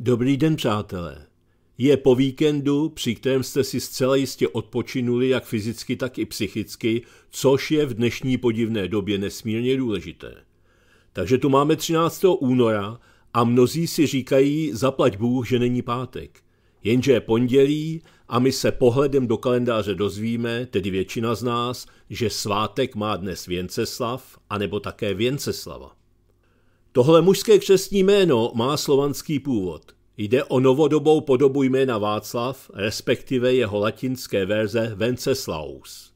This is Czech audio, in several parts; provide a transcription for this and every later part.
Dobrý den, přátelé. Je po víkendu, při kterém jste si zcela jistě odpočinuli jak fyzicky, tak i psychicky, což je v dnešní podivné době nesmírně důležité. Takže tu máme 13. února a mnozí si říkají, zaplať Bůh, že není pátek. Jenže je pondělí a my se pohledem do kalendáře dozvíme, tedy většina z nás, že svátek má dnes Věnceslav, anebo také Věnceslava. Tohle mužské křesní jméno má slovanský původ. Jde o novodobou podobu jména Václav, respektive jeho latinské verze Venceslaus.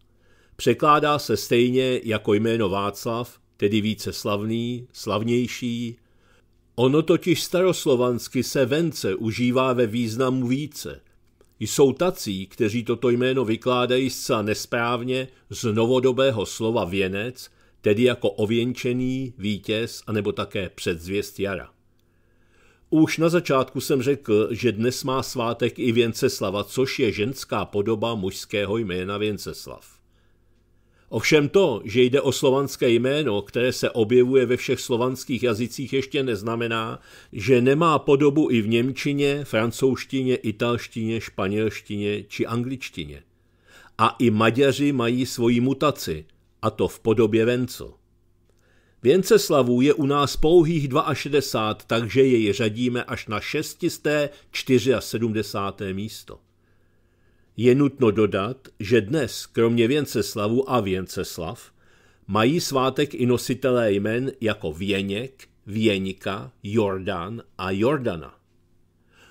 Překládá se stejně jako jméno Václav, tedy více slavný, slavnější. Ono totiž staroslovansky se vence užívá ve významu více. Jsou tací, kteří toto jméno vykládají zcela nesprávně z novodobého slova věnec tedy jako ověnčený vítěz anebo také předzvěst jara. Už na začátku jsem řekl, že dnes má svátek i Věnceslava, což je ženská podoba mužského jména Věnceslav. Ovšem to, že jde o slovanské jméno, které se objevuje ve všech slovanských jazycích, ještě neznamená, že nemá podobu i v němčině, francouzštině, italštině, španělštině či angličtině. A i Maďaři mají svoji mutaci, a to v podobě venco. Věnceslavů je u nás pouhých 62, takže jej řadíme až na 674. místo. Je nutno dodat, že dnes, kromě Věnceslavu a Věnceslav, mají svátek i nositelé jmen jako Věněk, Věnika, Jordan a Jordana.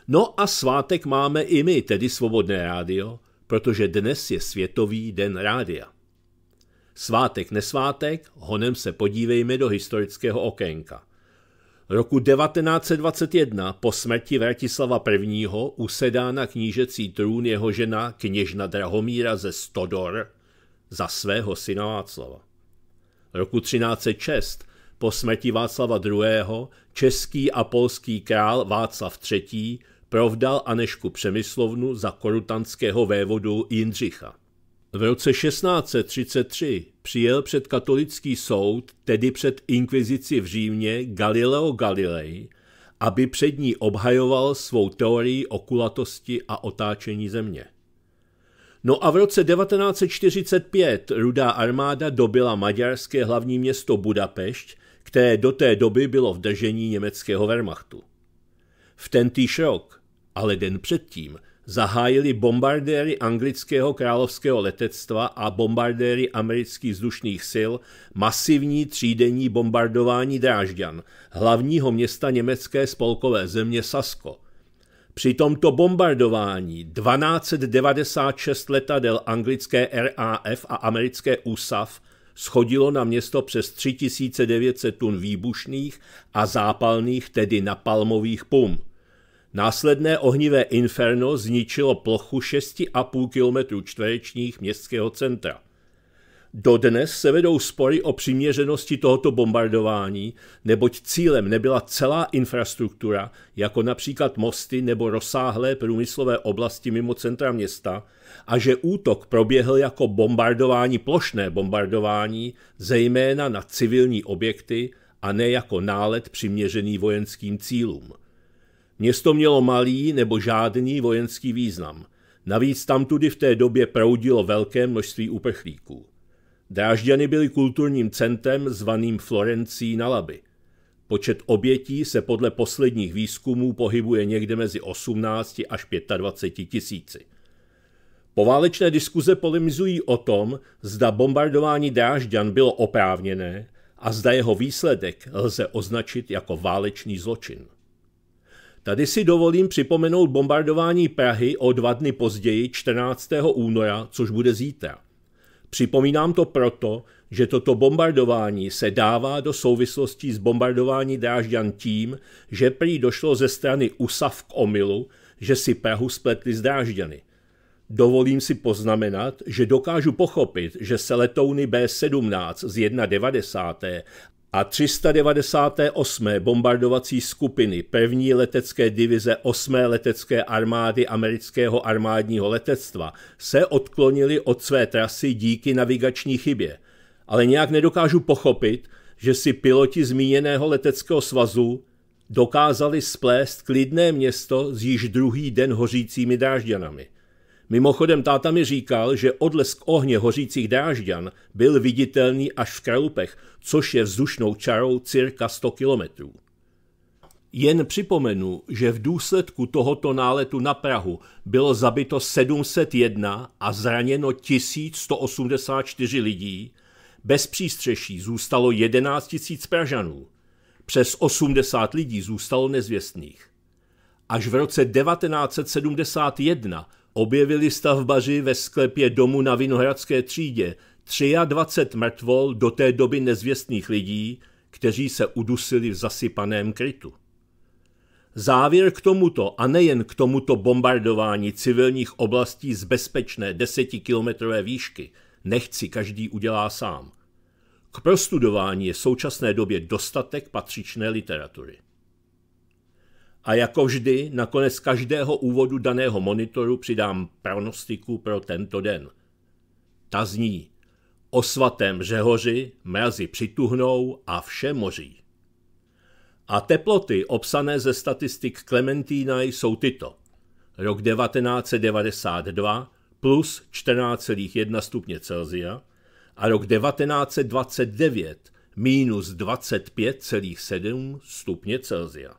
No a svátek máme i my, tedy Svobodné rádio, protože dnes je Světový den rádia. Svátek nesvátek, honem se podívejme do historického okénka. Roku 1921 po smrti Vratislava I. usedá na knížecí trůn jeho žena kněžna Drahomíra ze Stodor za svého syna Václava. Roku 1306 po smrti Václava II. český a polský král Václav III. provdal Anešku Přemyslovnu za korutanského vévodu Jindřicha. V roce 1633 přijel před katolický soud, tedy před inkvizici v Římě, Galileo Galilei, aby před ní obhajoval svou teorii o kulatosti a otáčení země. No a v roce 1945 rudá armáda dobila maďarské hlavní město Budapešť, které do té doby bylo v držení německého Wehrmachtu. V tentýž rok, ale den předtím – zahájili bombardéry anglického královského letectva a bombardéry amerických vzdušných sil masivní třídenní bombardování Drážďan, hlavního města německé spolkové země Sasko. Při tomto bombardování 1296 letadel anglické RAF a americké USAF schodilo na město přes 3900 tun výbušných a zápalných, tedy napalmových pum. Následné ohnivé inferno zničilo plochu 6,5 km čtverečních městského centra. Dodnes se vedou spory o přiměřenosti tohoto bombardování, neboť cílem nebyla celá infrastruktura, jako například mosty nebo rozsáhlé průmyslové oblasti mimo centra města, a že útok proběhl jako bombardování, plošné bombardování, zejména na civilní objekty a ne jako nálet přiměřený vojenským cílům. Město mělo malý nebo žádný vojenský význam. Navíc tam tudy v té době proudilo velké množství uprchlíků. Drážďany byly kulturním centrem zvaným Florencí na Laby. Počet obětí se podle posledních výzkumů pohybuje někde mezi 18 až 25 tisíci. Poválečné diskuze polemizují o tom, zda bombardování Drážďan bylo oprávněné a zda jeho výsledek lze označit jako válečný zločin. Tady si dovolím připomenout bombardování Prahy o dva dny později, 14. února, což bude zítra. Připomínám to proto, že toto bombardování se dává do souvislosti s bombardování Drážďan tím, že prý došlo ze strany USAV k omilu, že si Prahu spletli s Drážďany. Dovolím si poznamenat, že dokážu pochopit, že se letouny B-17 z 1.90 a 398. bombardovací skupiny první letecké divize 8. letecké armády amerického armádního letectva se odklonili od své trasy díky navigační chybě. Ale nějak nedokážu pochopit, že si piloti zmíněného leteckého svazu dokázali splést klidné město s již druhý den hořícími drážďanami – Mimochodem táta mi říkal, že odlesk ohně hořících drážďan byl viditelný až v Kralupech, což je vzdušnou čarou cirka 100 kilometrů. Jen připomenu, že v důsledku tohoto náletu na Prahu bylo zabito 701 a zraněno 1184 lidí, bez přístřeší zůstalo 11 000 Pražanů, přes 80 lidí zůstalo nezvěstných. Až v roce 1971 Objevili stavbaři ve sklepě domu na Vinohradské třídě 23 mrtvol do té doby nezvěstných lidí, kteří se udusili v zasypaném krytu. Závěr k tomuto a nejen k tomuto bombardování civilních oblastí z bezpečné desetikilometrové výšky nechci každý udělá sám. K prostudování je v současné době dostatek patřičné literatury a jako vždy nakonec každého úvodu daného monitoru přidám pronostiku pro tento den. Ta zní O svatém řehoři mrazy přituhnou a vše moří. A teploty obsané ze statistik Clementína jsou tyto. Rok 1992 plus 14,1 stupně Celzia a rok 1929 minus 25,7 stupně Celzia.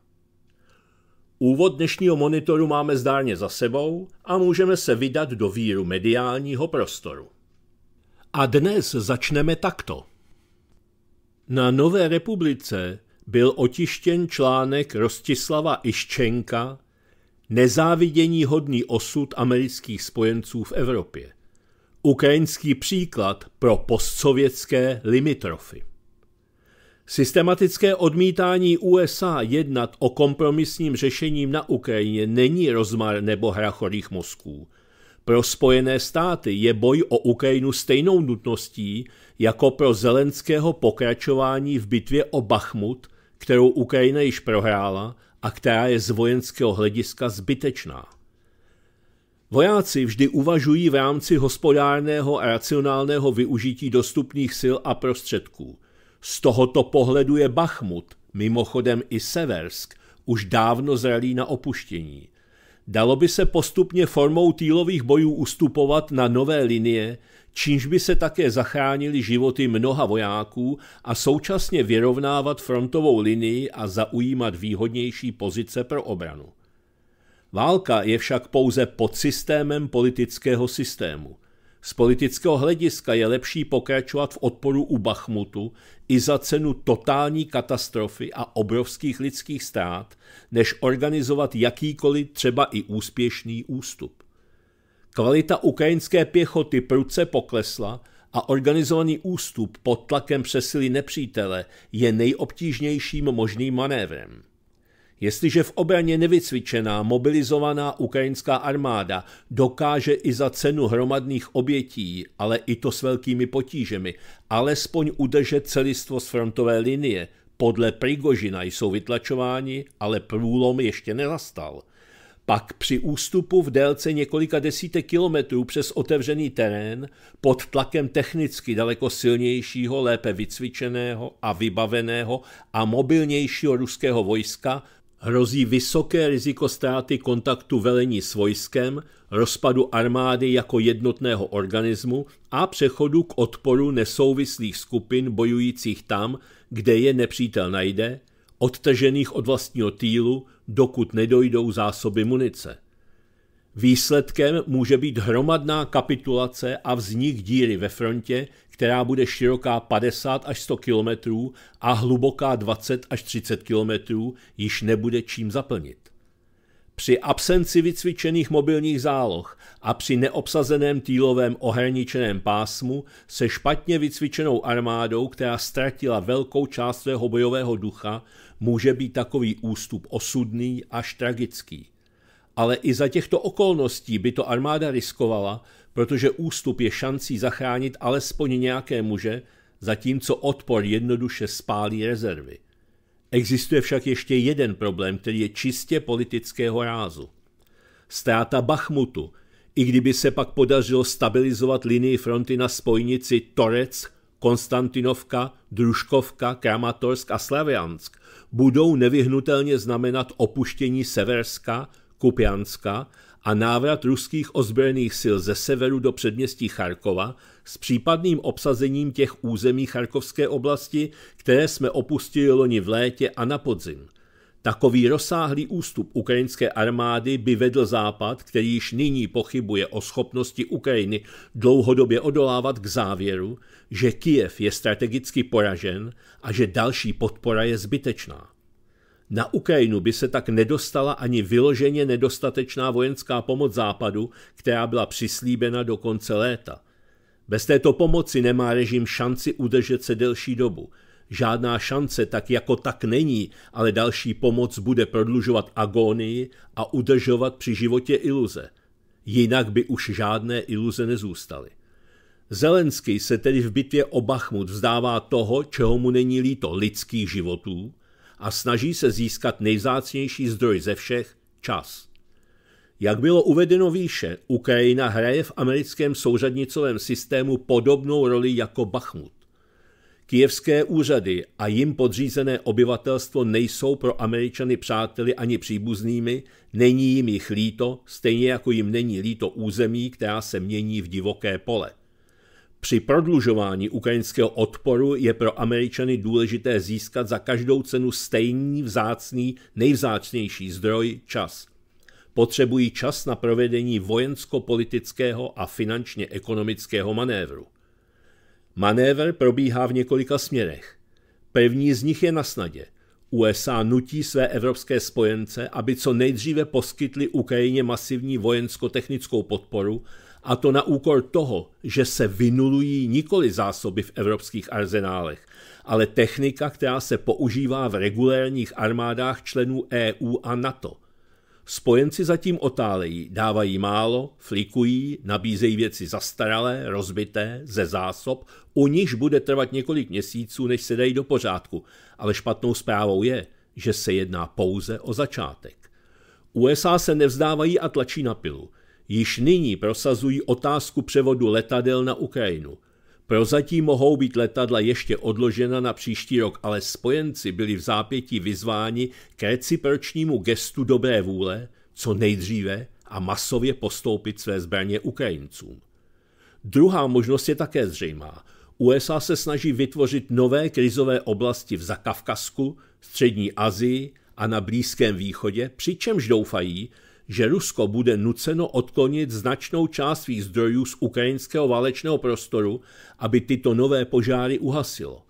Úvod dnešního monitoru máme zdárně za sebou a můžeme se vydat do víru mediálního prostoru. A dnes začneme takto. Na Nové republice byl otištěn článek Rostislava Iščenka Nezávidění hodný osud amerických spojenců v Evropě. Ukrajinský příklad pro postsovětské limitrofy. Systematické odmítání USA jednat o kompromisním řešením na Ukrajině není rozmar nebo hra chorých mozků. Pro Spojené státy je boj o Ukrajinu stejnou nutností jako pro Zelenského pokračování v bitvě o Bachmut, kterou Ukrajina již prohrála a která je z vojenského hlediska zbytečná. Vojáci vždy uvažují v rámci hospodárného a racionálného využití dostupných sil a prostředků. Z tohoto pohledu je Bachmut, mimochodem i Seversk, už dávno zralý na opuštění. Dalo by se postupně formou týlových bojů ustupovat na nové linie, čímž by se také zachránili životy mnoha vojáků a současně vyrovnávat frontovou linii a zaujímat výhodnější pozice pro obranu. Válka je však pouze pod systémem politického systému. Z politického hlediska je lepší pokračovat v odporu u Bachmutu i za cenu totální katastrofy a obrovských lidských ztrát, než organizovat jakýkoliv třeba i úspěšný ústup. Kvalita ukrajinské pěchoty prudce poklesla a organizovaný ústup pod tlakem přesily nepřítele je nejobtížnějším možným manévrem. Jestliže v obraně nevycvičená, mobilizovaná ukrajinská armáda dokáže i za cenu hromadných obětí, ale i to s velkými potížemi, alespoň udržet celistvo z frontové linie, podle Prigožina jsou vytlačováni, ale průlom ještě nenastal. Pak při ústupu v délce několika desítek kilometrů přes otevřený terén, pod tlakem technicky daleko silnějšího, lépe vycvičeného a vybaveného a mobilnějšího ruského vojska, Hrozí vysoké riziko ztráty kontaktu velení s vojskem, rozpadu armády jako jednotného organismu a přechodu k odporu nesouvislých skupin bojujících tam, kde je nepřítel najde, odtržených od vlastního týlu, dokud nedojdou zásoby munice. Výsledkem může být hromadná kapitulace a vznik díry ve frontě, která bude široká 50 až 100 km a hluboká 20 až 30 km, již nebude čím zaplnit. Při absenci vycvičených mobilních záloh a při neobsazeném týlovém ohraničeném pásmu se špatně vycvičenou armádou, která ztratila velkou část svého bojového ducha, může být takový ústup osudný až tragický ale i za těchto okolností by to armáda riskovala, protože ústup je šancí zachránit alespoň nějaké muže, zatímco odpor jednoduše spálí rezervy. Existuje však ještě jeden problém, který je čistě politického rázu. Ztráta Bachmutu, i kdyby se pak podařilo stabilizovat linii fronty na spojnici Torec, Konstantinovka, Družkovka, Kramatorsk a Slaviansk, budou nevyhnutelně znamenat opuštění Severska, Kupianska a návrat ruských ozbrojených sil ze severu do předměstí Charkova s případným obsazením těch území Charkovské oblasti, které jsme opustili loni v létě a na podzim. Takový rozsáhlý ústup ukrajinské armády by vedl Západ, který již nyní pochybuje o schopnosti Ukrajiny dlouhodobě odolávat k závěru, že Kijev je strategicky poražen a že další podpora je zbytečná. Na Ukrajinu by se tak nedostala ani vyloženě nedostatečná vojenská pomoc Západu, která byla přislíbena do konce léta. Bez této pomoci nemá režim šanci udržet se delší dobu. Žádná šance tak jako tak není, ale další pomoc bude prodlužovat agónii a udržovat při životě iluze. Jinak by už žádné iluze nezůstaly. Zelenský se tedy v bitvě o Bachmut vzdává toho, čeho mu není líto lidských životů, a snaží se získat nejzácnější zdroj ze všech čas. Jak bylo uvedeno výše, Ukrajina hraje v americkém souřadnicovém systému podobnou roli jako Bachmut. Kijevské úřady a jim podřízené obyvatelstvo nejsou pro Američany přáteli ani příbuznými, není jim jich líto, stejně jako jim není líto území, která se mění v divoké pole. Při prodlužování ukrajinského odporu je pro Američany důležité získat za každou cenu stejný vzácný, nejvzácnější zdroj čas. Potřebují čas na provedení vojensko-politického a finančně-ekonomického manévru. Manévr probíhá v několika směrech. První z nich je na snadě. USA nutí své evropské spojence, aby co nejdříve poskytli Ukrajině masivní vojensko-technickou podporu a to na úkor toho, že se vynulují nikoli zásoby v evropských arzenálech, ale technika, která se používá v regulérních armádách členů EU a NATO. Spojenci zatím otálejí, dávají málo, flikují, nabízejí věci zastaralé, rozbité, ze zásob, u níž bude trvat několik měsíců, než se dají do pořádku, ale špatnou zprávou je, že se jedná pouze o začátek. USA se nevzdávají a tlačí na pilu – již nyní prosazují otázku převodu letadel na Ukrajinu. Prozatím mohou být letadla ještě odložena na příští rok, ale spojenci byli v zápětí vyzváni k recipročnímu gestu dobré vůle, co nejdříve a masově postoupit své zbraně Ukrajincům. Druhá možnost je také zřejmá. USA se snaží vytvořit nové krizové oblasti v Zakavkasku, Střední Asii a na Blízkém východě, přičemž doufají, že Rusko bude nuceno odklonit značnou část svých zdrojů z ukrajinského válečného prostoru, aby tyto nové požáry uhasilo.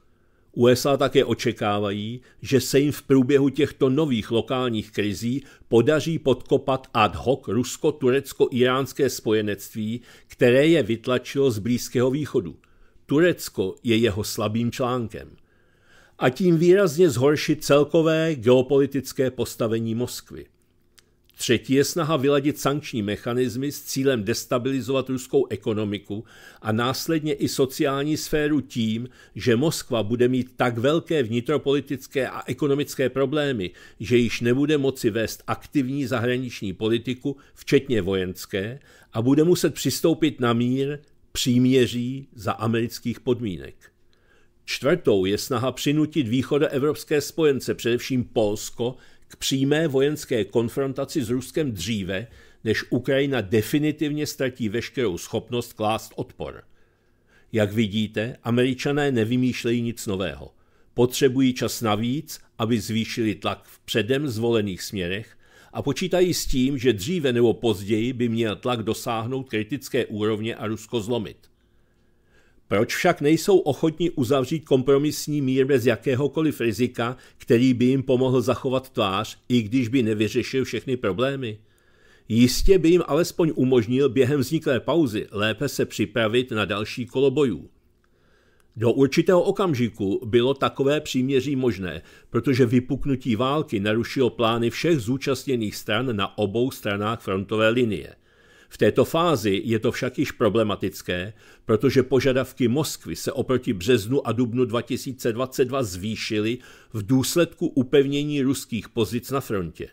USA také očekávají, že se jim v průběhu těchto nových lokálních krizí podaří podkopat ad hoc rusko-turecko-iránské spojenectví, které je vytlačilo z Blízkého východu. Turecko je jeho slabým článkem. A tím výrazně zhoršit celkové geopolitické postavení Moskvy. Třetí je snaha vyladit sankční mechanismy s cílem destabilizovat ruskou ekonomiku a následně i sociální sféru tím, že Moskva bude mít tak velké vnitropolitické a ekonomické problémy, že již nebude moci vést aktivní zahraniční politiku, včetně vojenské, a bude muset přistoupit na mír, příměří za amerických podmínek. Čtvrtou je snaha přinutit východoevropské spojence, především Polsko, k přímé vojenské konfrontaci s Ruskem dříve, než Ukrajina definitivně ztratí veškerou schopnost klást odpor. Jak vidíte, američané nevymýšlejí nic nového. Potřebují čas navíc, aby zvýšili tlak v předem zvolených směrech a počítají s tím, že dříve nebo později by měl tlak dosáhnout kritické úrovně a Rusko zlomit. Proč však nejsou ochotni uzavřít kompromisní mír bez jakéhokoliv rizika, který by jim pomohl zachovat tvář, i když by nevyřešil všechny problémy? Jistě by jim alespoň umožnil během vzniklé pauzy lépe se připravit na další kolo bojů. Do určitého okamžiku bylo takové příměří možné, protože vypuknutí války narušilo plány všech zúčastněných stran na obou stranách frontové linie. V této fázi je to však již problematické, protože požadavky Moskvy se oproti březnu a dubnu 2022 zvýšily v důsledku upevnění ruských pozic na frontě.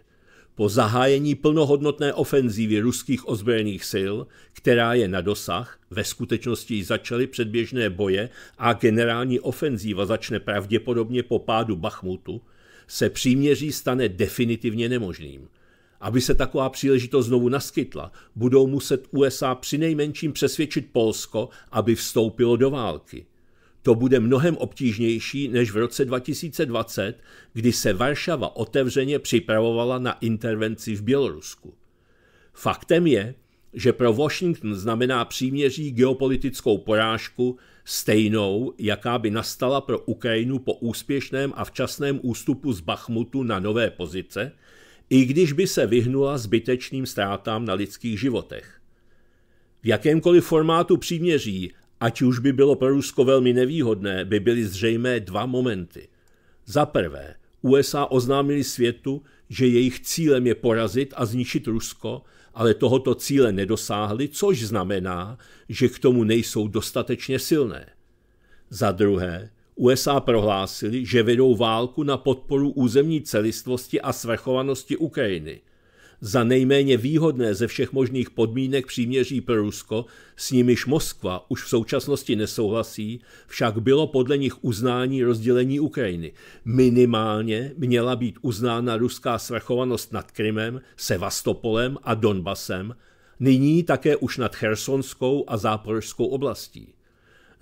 Po zahájení plnohodnotné ofenzívy ruských ozbrojených sil, která je na dosah, ve skutečnosti začaly předběžné boje a generální ofenzíva začne pravděpodobně po pádu Bachmutu, se příměří stane definitivně nemožným. Aby se taková příležitost znovu naskytla, budou muset USA přinejmenším přesvědčit Polsko, aby vstoupilo do války. To bude mnohem obtížnější než v roce 2020, kdy se Varšava otevřeně připravovala na intervenci v Bělorusku. Faktem je, že pro Washington znamená příměří geopolitickou porážku stejnou, jaká by nastala pro Ukrajinu po úspěšném a včasném ústupu z Bachmutu na nové pozice – i když by se vyhnula zbytečným ztrátám na lidských životech. V jakémkoliv formátu příměří, ať už by bylo pro Rusko velmi nevýhodné, by byly zřejmé dva momenty. Za prvé, USA oznámili světu, že jejich cílem je porazit a zničit Rusko, ale tohoto cíle nedosáhli, což znamená, že k tomu nejsou dostatečně silné. Za druhé, USA prohlásili, že vedou válku na podporu územní celistvosti a svrchovanosti Ukrajiny. Za nejméně výhodné ze všech možných podmínek příměří pro Rusko, s nimiž Moskva už v současnosti nesouhlasí, však bylo podle nich uznání rozdělení Ukrajiny. Minimálně měla být uznána ruská svrchovanost nad Krymem, Sevastopolem a Donbasem, nyní také už nad Chersonskou a Záporožskou oblastí.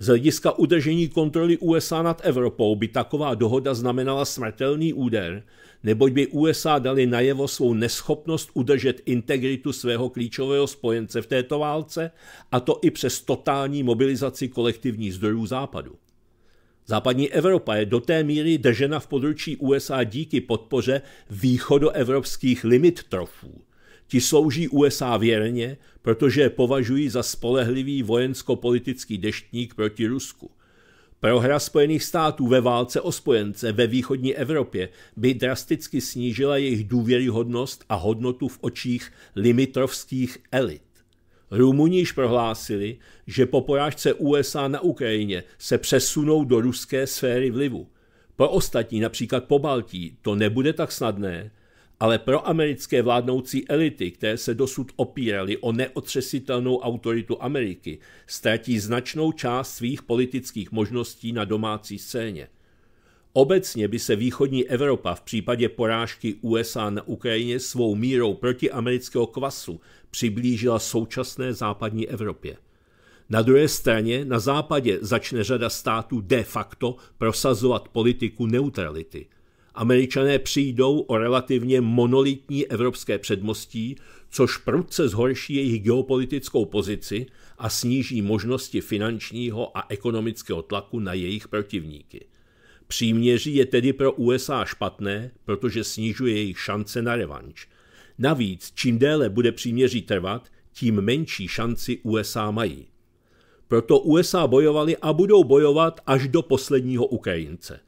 Z hlediska udržení kontroly USA nad Evropou by taková dohoda znamenala smrtelný úder, neboť by USA dali najevo svou neschopnost udržet integritu svého klíčového spojence v této válce, a to i přes totální mobilizaci kolektivních zdrojů Západu. Západní Evropa je do té míry držena v područí USA díky podpoře východoevropských limit trofů. Ti slouží USA věrně, protože je považují za spolehlivý vojensko-politický deštník proti Rusku. Prohra Spojených států ve válce o spojence ve východní Evropě by drasticky snížila jejich důvěryhodnost a hodnotu v očích limitrovských elit. Rumuni již prohlásili, že po porážce USA na Ukrajině se přesunou do ruské sféry vlivu. Pro ostatní, například po Baltí, to nebude tak snadné, ale pro americké vládnoucí elity, které se dosud opíraly o neotřesitelnou autoritu Ameriky, ztratí značnou část svých politických možností na domácí scéně. Obecně by se východní Evropa v případě porážky USA na Ukrajině svou mírou proti amerického kvasu přiblížila současné západní Evropě. Na druhé straně na západě začne řada států de facto prosazovat politiku neutrality – Američané přijdou o relativně monolitní evropské předmostí, což prudce zhorší jejich geopolitickou pozici a sníží možnosti finančního a ekonomického tlaku na jejich protivníky. Příměří je tedy pro USA špatné, protože snižuje jejich šance na revanš. Navíc, čím déle bude příměří trvat, tím menší šanci USA mají. Proto USA bojovali a budou bojovat až do posledního Ukrajince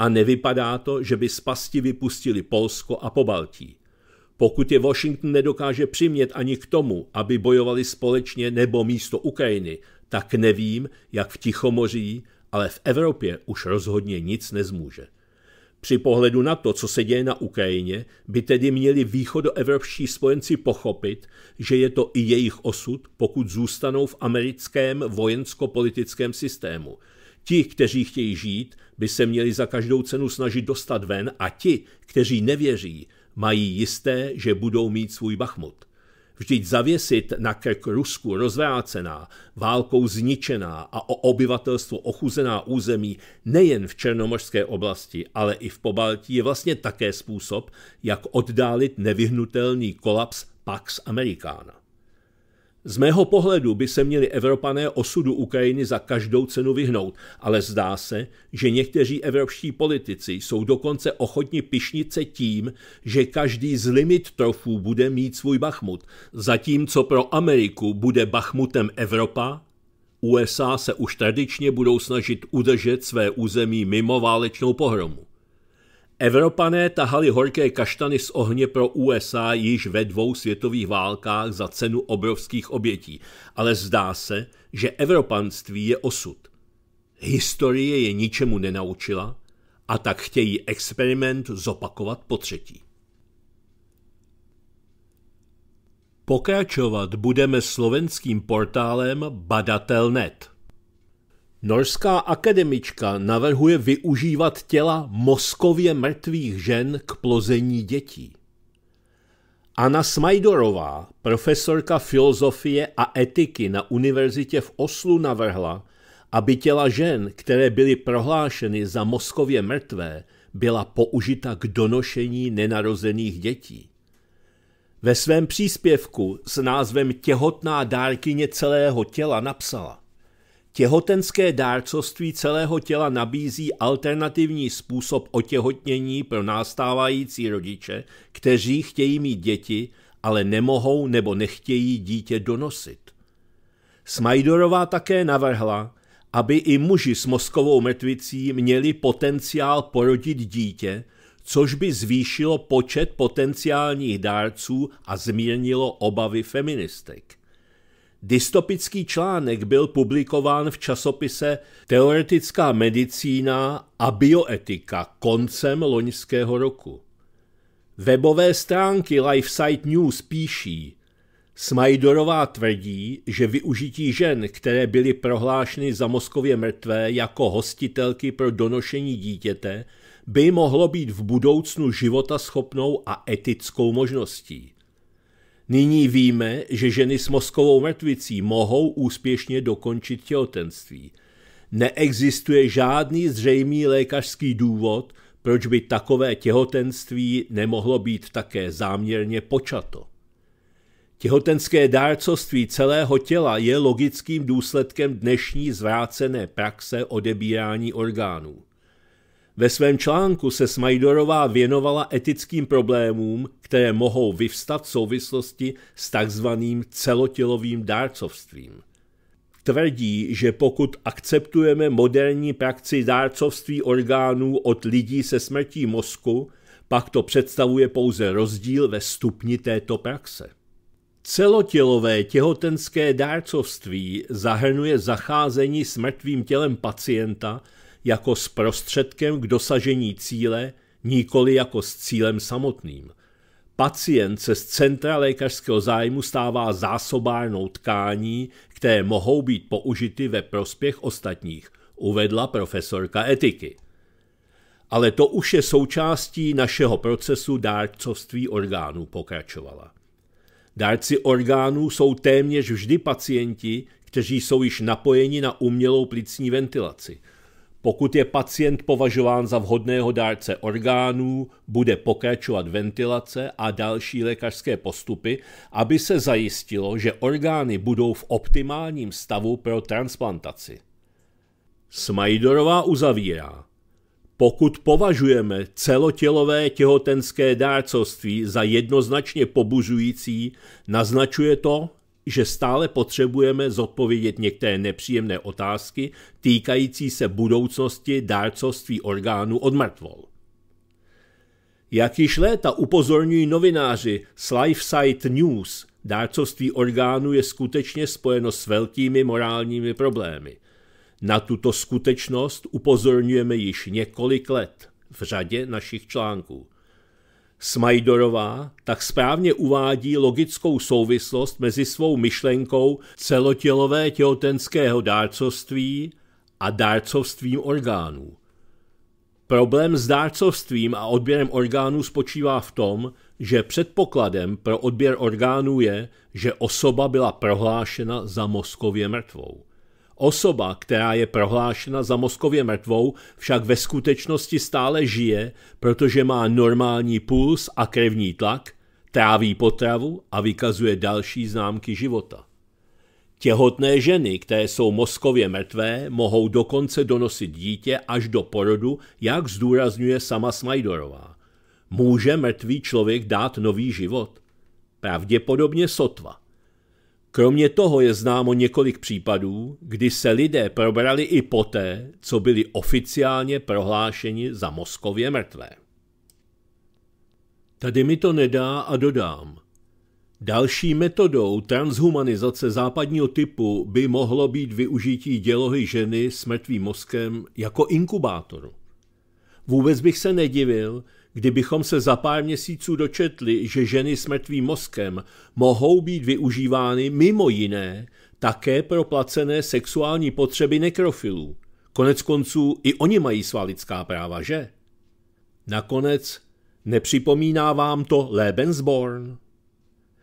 a nevypadá to, že by z pasti vypustili Polsko a Pobaltí. Pokud je Washington nedokáže přimět ani k tomu, aby bojovali společně nebo místo Ukrajiny, tak nevím, jak v Tichomoří, ale v Evropě už rozhodně nic nezmůže. Při pohledu na to, co se děje na Ukrajině, by tedy měli východoevropští spojenci pochopit, že je to i jejich osud, pokud zůstanou v americkém vojensko-politickém systému – Ti, kteří chtějí žít, by se měli za každou cenu snažit dostat ven a ti, kteří nevěří, mají jisté, že budou mít svůj Bachmut. Vždyť zavěsit na krk Rusku rozvrácená, válkou zničená a o obyvatelstvo ochuzená území nejen v černomořské oblasti, ale i v Pobaltí je vlastně také způsob, jak oddálit nevyhnutelný kolaps Pax Americana. Z mého pohledu by se měli Evropané osudu Ukrajiny za každou cenu vyhnout, ale zdá se, že někteří evropští politici jsou dokonce ochotni pišnit se tím, že každý z limit trofů bude mít svůj Bachmut, zatímco pro Ameriku bude Bachmutem Evropa, USA se už tradičně budou snažit udržet své území mimo válečnou pohromu. Evropané tahali horké kaštany z ohně pro USA již ve dvou světových válkách za cenu obrovských obětí, ale zdá se, že evropanství je osud. Historie je ničemu nenaučila a tak chtějí experiment zopakovat po třetí. Pokračovat budeme slovenským portálem Badatel.net. Norská akademička navrhuje využívat těla mozkově mrtvých žen k plození dětí. Anna Smajdorová, profesorka filozofie a etiky na univerzitě v Oslu navrhla, aby těla žen, které byly prohlášeny za mozkově mrtvé, byla použita k donošení nenarozených dětí. Ve svém příspěvku s názvem Těhotná dárkyně celého těla napsala Těhotenské dárcovství celého těla nabízí alternativní způsob otěhotnění pro nástávající rodiče, kteří chtějí mít děti, ale nemohou nebo nechtějí dítě donosit. Smajdorová také navrhla, aby i muži s mozkovou mrtvicí měli potenciál porodit dítě, což by zvýšilo počet potenciálních dárců a zmírnilo obavy feministek. Dystopický článek byl publikován v časopise Teoretická medicína a bioetika koncem loňského roku. Webové stránky LifeSite News píší, Smajdorová tvrdí, že využití žen, které byly prohlášeny za moskově mrtvé jako hostitelky pro donošení dítěte, by mohlo být v budoucnu života schopnou a etickou možností. Nyní víme, že ženy s mozkovou mrtvicí mohou úspěšně dokončit těhotenství. Neexistuje žádný zřejmý lékařský důvod, proč by takové těhotenství nemohlo být také záměrně počato. Těhotenské dárcovství celého těla je logickým důsledkem dnešní zvrácené praxe odebírání orgánů. Ve svém článku se Smajdorová věnovala etickým problémům, které mohou vyvstat v souvislosti s takzvaným celotělovým dárcovstvím. Tvrdí, že pokud akceptujeme moderní praxi dárcovství orgánů od lidí se smrtí mozku, pak to představuje pouze rozdíl ve stupni této praxe. Celotělové těhotenské dárcovství zahrnuje zacházení s mrtvým tělem pacienta jako s prostředkem k dosažení cíle, nikoli jako s cílem samotným. Pacient se z centra lékařského zájmu stává zásobárnou tkání, které mohou být použity ve prospěch ostatních, uvedla profesorka etiky. Ale to už je součástí našeho procesu dárcovství orgánů, pokračovala. Dárci orgánů jsou téměř vždy pacienti, kteří jsou již napojeni na umělou plicní ventilaci, pokud je pacient považován za vhodného dárce orgánů, bude pokračovat ventilace a další lékařské postupy, aby se zajistilo, že orgány budou v optimálním stavu pro transplantaci. Smajdorová uzavírá. Pokud považujeme celotělové těhotenské dárcovství za jednoznačně pobuzující, naznačuje to, že stále potřebujeme zodpovědět některé nepříjemné otázky týkající se budoucnosti dárcovství orgánů od mrtvol. Jak již léta upozorňují novináři z LifeSite News, dárcovství orgánů je skutečně spojeno s velkými morálními problémy. Na tuto skutečnost upozorňujeme již několik let v řadě našich článků. Smajdorová tak správně uvádí logickou souvislost mezi svou myšlenkou celotělové těhotenského dárcovství a dárcovstvím orgánů. Problém s dárcovstvím a odběrem orgánů spočívá v tom, že předpokladem pro odběr orgánů je, že osoba byla prohlášena za mozkově mrtvou. Osoba, která je prohlášena za mozkově mrtvou, však ve skutečnosti stále žije, protože má normální puls a krevní tlak, tráví potravu a vykazuje další známky života. Těhotné ženy, které jsou mozkově mrtvé, mohou dokonce donosit dítě až do porodu, jak zdůrazňuje sama Smajdorová. Může mrtvý člověk dát nový život? Pravděpodobně sotva. Kromě toho je známo několik případů, kdy se lidé probrali i poté, co byli oficiálně prohlášeni za Moskově mrtvé. Tady mi to nedá a dodám. Další metodou transhumanizace západního typu by mohlo být využití dělohy ženy s mrtvým mozkem jako inkubátoru. Vůbec bych se nedivil, Kdybychom se za pár měsíců dočetli, že ženy s mrtvým mozkem mohou být využívány mimo jiné také pro placené sexuální potřeby nekrofilů. Konec konců i oni mají svá lidská práva, že? Nakonec, nepřipomíná vám to Lebensborn?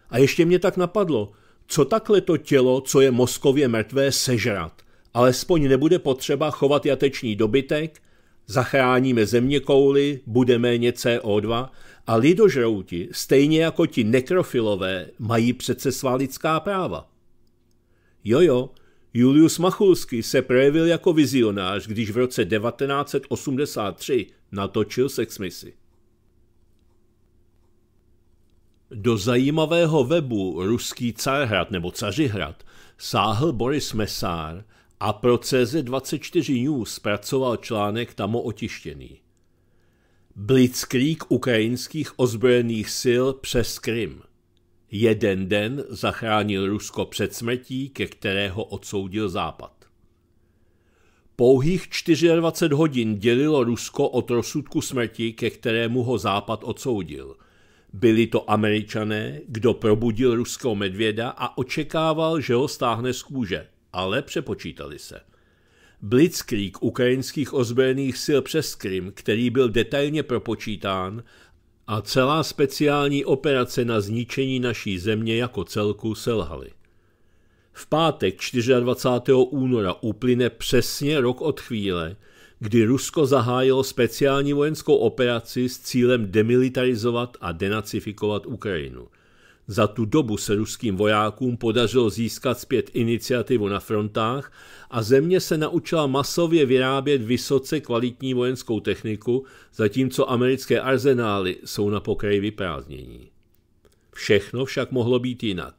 A ještě mě tak napadlo, co takhle to tělo, co je mozkově mrtvé, sežrat? Alespoň nebude potřeba chovat jateční dobytek zachráníme země kouly, bude méně CO2 a lidožrouti, stejně jako ti nekrofilové, mají přece svá lidská práva. Jojo, Julius Machulsky se projevil jako vizionář, když v roce 1983 natočil sexmisy. Do zajímavého webu Ruský carhrad nebo Cařihrad sáhl Boris Messár, a pro CZ24 News pracoval článek tamo otištěný. Blitzkrieg ukrajinských ozbrojených sil přes Krym. Jeden den zachránil Rusko před smrtí, ke kterého odsoudil Západ. Pouhých 24 hodin dělilo Rusko od rozsudku smrti, ke kterému ho Západ odsoudil. Byli to američané, kdo probudil ruského medvěda a očekával, že ho stáhne z kůže – ale přepočítali se. Blitzkrieg ukrajinských ozbrojených sil přes Krym, který byl detailně propočítán, a celá speciální operace na zničení naší země jako celku selhaly. V pátek 24. února uplyne přesně rok od chvíle, kdy Rusko zahájilo speciální vojenskou operaci s cílem demilitarizovat a denacifikovat Ukrajinu. Za tu dobu se ruským vojákům podařilo získat zpět iniciativu na frontách a země se naučila masově vyrábět vysoce kvalitní vojenskou techniku, zatímco americké arzenály jsou na pokraji vyprázdnění. Všechno však mohlo být jinak.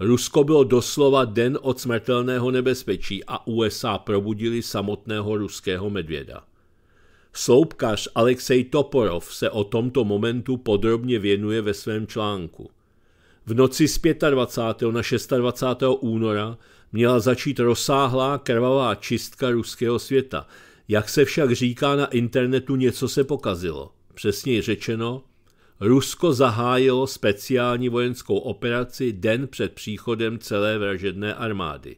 Rusko bylo doslova den od smrtelného nebezpečí a USA probudili samotného ruského medvěda. Sloupkař Alexej Toporov se o tomto momentu podrobně věnuje ve svém článku. V noci z 25. na 26. února měla začít rozsáhlá krvavá čistka ruského světa. Jak se však říká na internetu, něco se pokazilo. Přesněji řečeno, Rusko zahájilo speciální vojenskou operaci den před příchodem celé vražedné armády.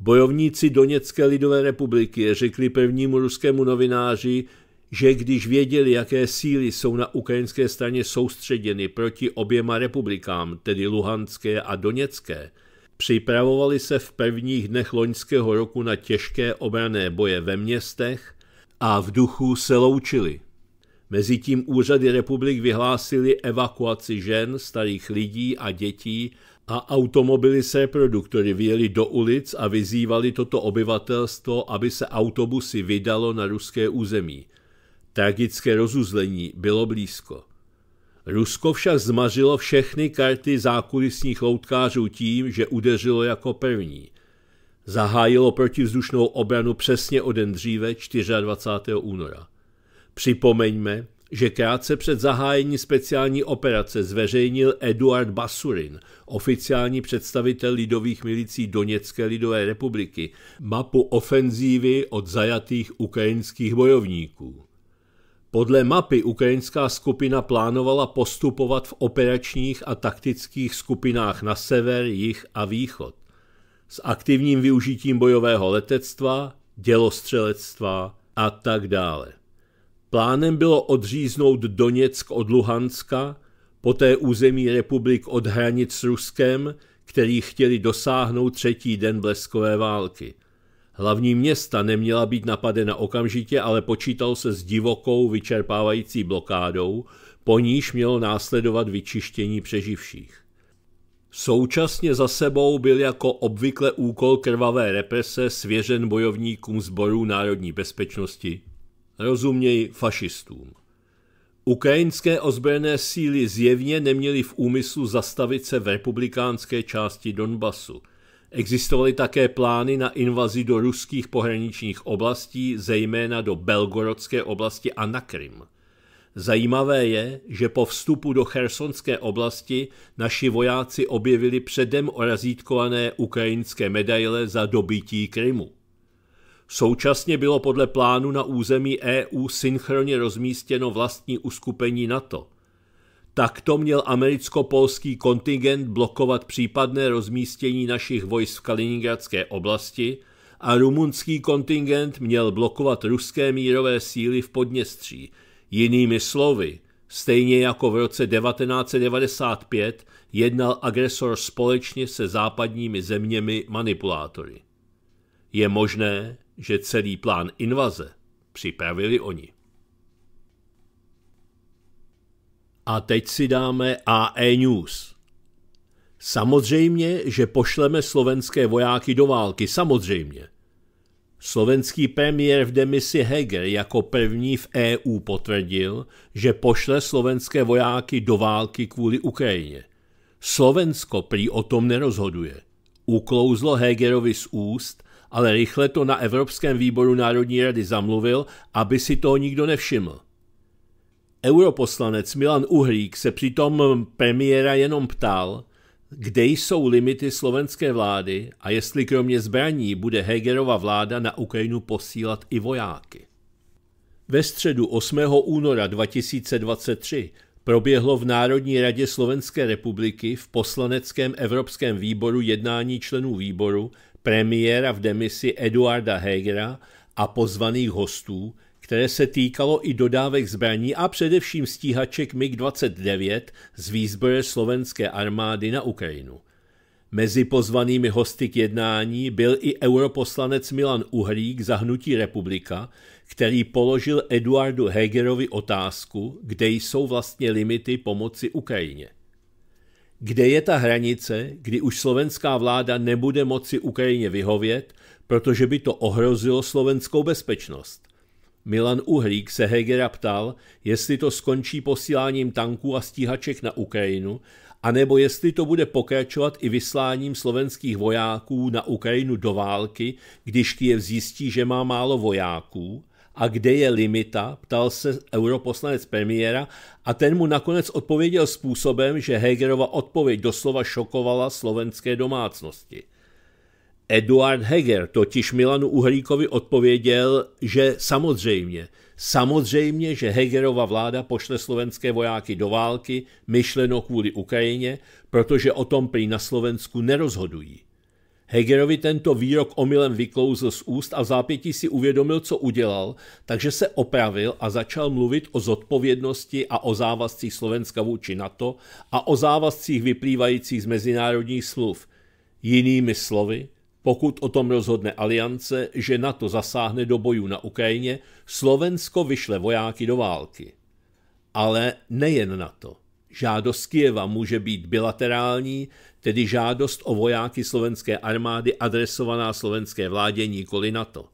Bojovníci Doněcké lidové republiky řekli prvnímu ruskému novináři, že když věděli, jaké síly jsou na ukrajinské straně soustředěny proti oběma republikám, tedy Luhanské a Doněcké, připravovali se v prvních dnech loňského roku na těžké obrané boje ve městech a v duchu se loučili. Mezitím úřady republik vyhlásili evakuaci žen, starých lidí a dětí a automobily se reproduktory vyjeli do ulic a vyzývali toto obyvatelstvo, aby se autobusy vydalo na ruské území – Tragické rozuzlení bylo blízko. Rusko však zmařilo všechny karty zákulisních loutkářů tím, že udeřilo jako první. Zahájilo protivzdušnou obranu přesně o den dříve 24. února. Připomeňme, že krátce před zahájení speciální operace zveřejnil Eduard Basurin, oficiální představitel lidových milicí Doněcké lidové republiky, mapu ofenzívy od zajatých ukrajinských bojovníků. Podle mapy ukrajinská skupina plánovala postupovat v operačních a taktických skupinách na sever, jih a východ s aktivním využitím bojového letectva, dělostřelectva a tak dále. Plánem bylo odříznout Doněck od Luhanska, poté území republik od hranic s Ruskem, který chtěli dosáhnout třetí den bleskové války – Hlavní města neměla být napadena okamžitě, ale počítal se s divokou vyčerpávající blokádou, po níž mělo následovat vyčištění přeživších. Současně za sebou byl jako obvykle úkol krvavé represe svěřen bojovníkům sborů národní bezpečnosti, rozuměj fašistům. Ukrajinské ozbrojené síly zjevně neměly v úmyslu zastavit se v republikánské části Donbasu – Existovaly také plány na invazi do ruských pohraničních oblastí, zejména do Belgorodské oblasti a na Krym. Zajímavé je, že po vstupu do chersonské oblasti naši vojáci objevili předem orazítkované ukrajinské medaile za dobytí Krymu. Současně bylo podle plánu na území EU synchronně rozmístěno vlastní uskupení NATO – tak to měl americko-polský kontingent blokovat případné rozmístění našich vojsk v Kaliningradské oblasti a rumunský kontingent měl blokovat ruské mírové síly v Podněstří. Jinými slovy, stejně jako v roce 1995 jednal agresor společně se západními zeměmi manipulátory. Je možné, že celý plán invaze připravili oni. A teď si dáme AE News. Samozřejmě, že pošleme slovenské vojáky do války, samozřejmě. Slovenský premiér v demisi Heger jako první v EU potvrdil, že pošle slovenské vojáky do války kvůli Ukrajině. Slovensko prý o tom nerozhoduje. Uklouzlo Hegerovi z úst, ale rychle to na Evropském výboru Národní rady zamluvil, aby si toho nikdo nevšiml. Europoslanec Milan Uhlík se přitom premiéra jenom ptal, kde jsou limity slovenské vlády a jestli kromě zbraní bude Hegerova vláda na Ukrajinu posílat i vojáky. Ve středu 8. února 2023 proběhlo v Národní radě Slovenské republiky v poslaneckém Evropském výboru jednání členů výboru premiéra v demisi Eduarda Hegera a pozvaných hostů, které se týkalo i dodávek zbraní a především stíhaček MiG-29 z výzbroje slovenské armády na Ukrajinu. Mezi pozvanými hosty k jednání byl i europoslanec Milan Uhrík za hnutí republika, který položil Eduardu Hegerovi otázku, kde jsou vlastně limity pomoci Ukrajině. Kde je ta hranice, kdy už slovenská vláda nebude moci Ukrajině vyhovět, protože by to ohrozilo slovenskou bezpečnost? Milan Uhlík se Hegera ptal, jestli to skončí posíláním tanků a stíhaček na Ukrajinu, anebo jestli to bude pokračovat i vysláním slovenských vojáků na Ukrajinu do války, když Kiev zjistí, že má málo vojáků, a kde je limita, ptal se europoslanec premiéra a ten mu nakonec odpověděl způsobem, že Hegerova odpověď doslova šokovala slovenské domácnosti – Eduard Heger totiž Milanu Uhlíkovi odpověděl, že samozřejmě, samozřejmě, že Hegerova vláda pošle slovenské vojáky do války, myšleno kvůli Ukrajině, protože o tom prý na Slovensku nerozhodují. Hegerovi tento výrok omylem vyklouzl z úst a v zápětí si uvědomil, co udělal, takže se opravil a začal mluvit o zodpovědnosti a o závazcích Slovenska vůči NATO a o závazcích vyplývajících z mezinárodních smluv. Jinými slovy, pokud o tom rozhodne aliance, že NATO zasáhne do bojů na Ukrajině, Slovensko vyšle vojáky do války. Ale nejen NATO. Žádost Kijeva může být bilaterální, tedy žádost o vojáky slovenské armády adresovaná slovenské vládě nikoli NATO.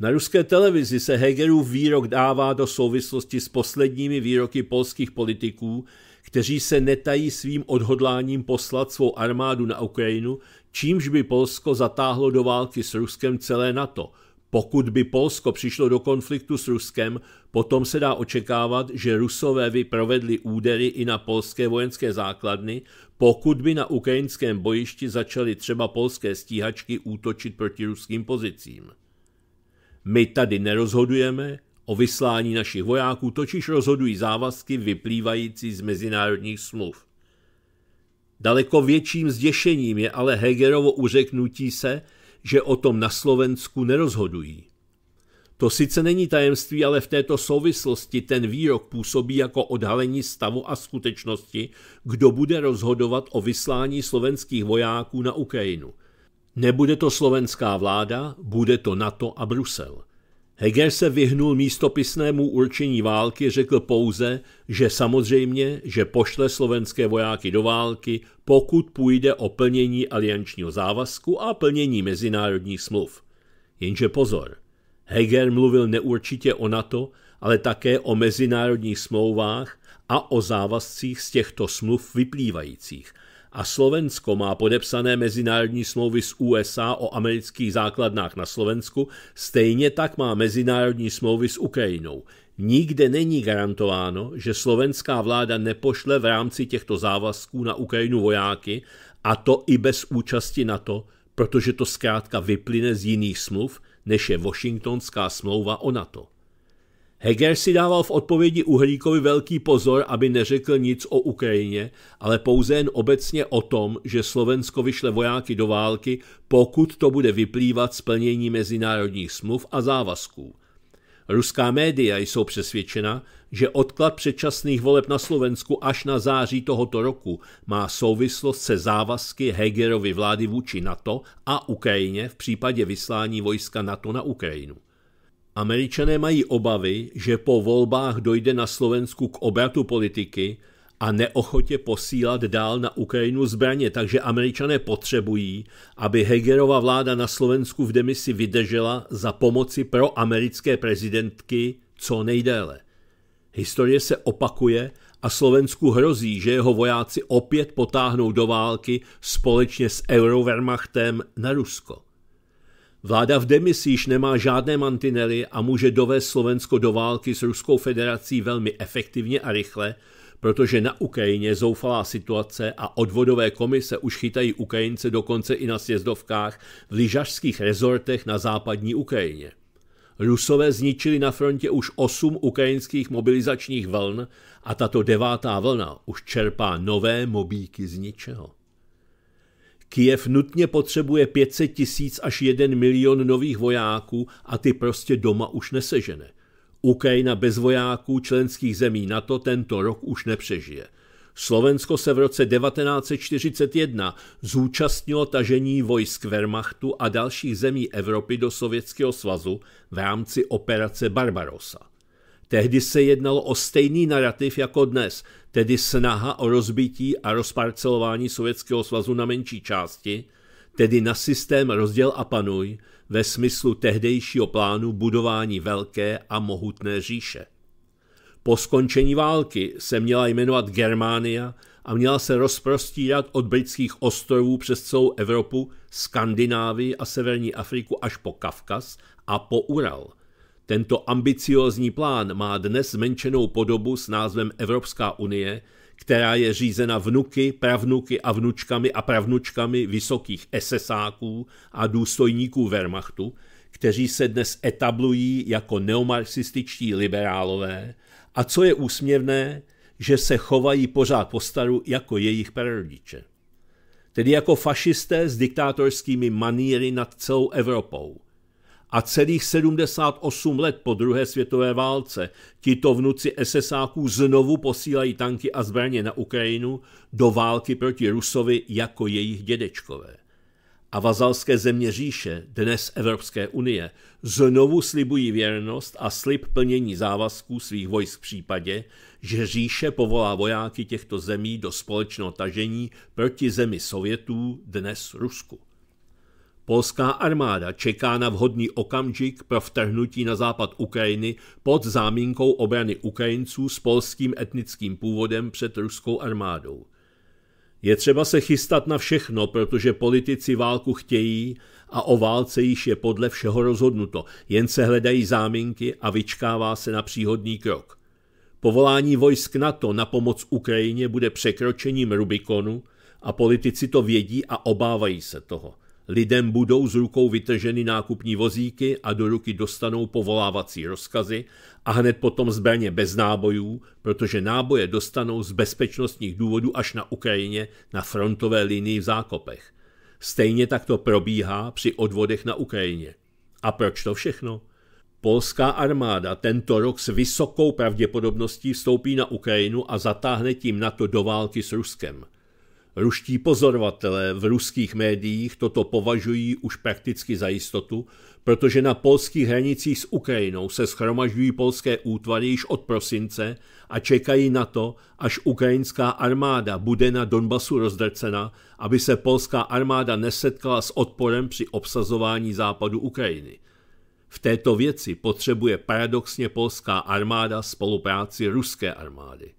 Na ruské televizi se Hegerův výrok dává do souvislosti s posledními výroky polských politiků, kteří se netají svým odhodláním poslat svou armádu na Ukrajinu čímž by Polsko zatáhlo do války s Ruskem celé NATO. Pokud by Polsko přišlo do konfliktu s Ruskem, potom se dá očekávat, že Rusové by provedli údery i na polské vojenské základny, pokud by na ukrajinském bojišti začaly třeba polské stíhačky útočit proti ruským pozicím. My tady nerozhodujeme, o vyslání našich vojáků totiž rozhodují závazky vyplývající z mezinárodních smluv. Daleko větším zděšením je ale Hegerovo uřeknutí se, že o tom na Slovensku nerozhodují. To sice není tajemství, ale v této souvislosti ten výrok působí jako odhalení stavu a skutečnosti, kdo bude rozhodovat o vyslání slovenských vojáků na Ukrajinu. Nebude to slovenská vláda, bude to NATO a Brusel. Heger se vyhnul místopisnému určení války, řekl pouze, že samozřejmě, že pošle slovenské vojáky do války, pokud půjde o plnění aliančního závazku a plnění mezinárodních smluv. Jenže pozor, Heger mluvil neurčitě o NATO, ale také o mezinárodních smlouvách a o závazcích z těchto smluv vyplývajících a Slovensko má podepsané mezinárodní smlouvy s USA o amerických základnách na Slovensku, stejně tak má mezinárodní smlouvy s Ukrajinou. Nikde není garantováno, že slovenská vláda nepošle v rámci těchto závazků na Ukrajinu vojáky, a to i bez účasti na to, protože to zkrátka vyplyne z jiných smluv, než je Washingtonská smlouva o NATO. Heger si dával v odpovědi Uhlíkovi velký pozor, aby neřekl nic o Ukrajině, ale pouze jen obecně o tom, že Slovensko vyšle vojáky do války, pokud to bude vyplývat z plnění mezinárodních smluv a závazků. Ruská média jsou přesvědčena, že odklad předčasných voleb na Slovensku až na září tohoto roku má souvislost se závazky Hegerovy vlády vůči NATO a Ukrajině v případě vyslání vojska NATO na Ukrajinu. Američané mají obavy, že po volbách dojde na Slovensku k obratu politiky a neochotě posílat dál na Ukrajinu zbraně, takže američané potřebují, aby Hegerova vláda na Slovensku v demisi vydržela za pomoci pro americké prezidentky co nejdéle. Historie se opakuje a Slovensku hrozí, že jeho vojáci opět potáhnou do války společně s Eurovermachtem na Rusko. Vláda v demisi již nemá žádné mantinely a může dovést Slovensko do války s Ruskou federací velmi efektivně a rychle, protože na Ukrajině zoufalá situace a odvodové komise už chytají Ukrajince dokonce i na sjezdovkách v lyžařských rezortech na západní Ukrajině. Rusové zničili na frontě už osm ukrajinských mobilizačních vln a tato devátá vlna už čerpá nové mobíky z ničeho. Kijev nutně potřebuje 500 tisíc až 1 milion nových vojáků a ty prostě doma už nesežene. Ukrajina bez vojáků členských zemí NATO tento rok už nepřežije. Slovensko se v roce 1941 zúčastnilo tažení vojsk Wehrmachtu a dalších zemí Evropy do Sovětského svazu v rámci operace Barbarossa. Tehdy se jednalo o stejný narrativ jako dnes, tedy snaha o rozbití a rozparcelování Sovětského svazu na menší části, tedy na systém rozděl a panuj ve smyslu tehdejšího plánu budování velké a mohutné říše. Po skončení války se měla jmenovat Germánia a měla se rozprostírat od britských ostrovů přes celou Evropu, Skandinávii a severní Afriku až po Kavkaz a po Ural – tento ambiciózní plán má dnes zmenšenou podobu s názvem Evropská unie, která je řízena vnuky, pravnuky a vnučkami a pravnučkami vysokých SSáků a důstojníků Wehrmachtu, kteří se dnes etablují jako neomarxističtí liberálové a co je úsměvné, že se chovají pořád po staru jako jejich prarodiče. Tedy jako fašisté s diktátorskými maníry nad celou Evropou, a celých 78 let po druhé světové válce tito vnuci SSáků znovu posílají tanky a zbraně na Ukrajinu do války proti Rusovi jako jejich dědečkové. A vazalské země říše, dnes Evropské unie, znovu slibují věrnost a slib plnění závazků svých vojsk v případě, že říše povolá vojáky těchto zemí do společného tažení proti zemi Sovětů, dnes Rusku. Polská armáda čeká na vhodný okamžik pro vtrhnutí na západ Ukrajiny pod zámínkou obrany Ukrajinců s polským etnickým původem před ruskou armádou. Je třeba se chystat na všechno, protože politici válku chtějí a o válce již je podle všeho rozhodnuto, jen se hledají záminky a vyčkává se na příhodný krok. Povolání vojsk NATO na pomoc Ukrajině bude překročením Rubikonu a politici to vědí a obávají se toho. Lidem budou z rukou vytrženy nákupní vozíky a do ruky dostanou povolávací rozkazy a hned potom zbraně bez nábojů, protože náboje dostanou z bezpečnostních důvodů až na Ukrajině na frontové linii v zákopech. Stejně tak to probíhá při odvodech na Ukrajině. A proč to všechno? Polská armáda tento rok s vysokou pravděpodobností vstoupí na Ukrajinu a zatáhne tím NATO do války s Ruskem. Ruští pozorovatelé v ruských médiích toto považují už prakticky za jistotu, protože na polských hranicích s Ukrajinou se schromažďují polské útvary již od prosince a čekají na to, až ukrajinská armáda bude na Donbasu rozdrcena, aby se polská armáda nesetkala s odporem při obsazování západu Ukrajiny. V této věci potřebuje paradoxně polská armáda spolupráci ruské armády.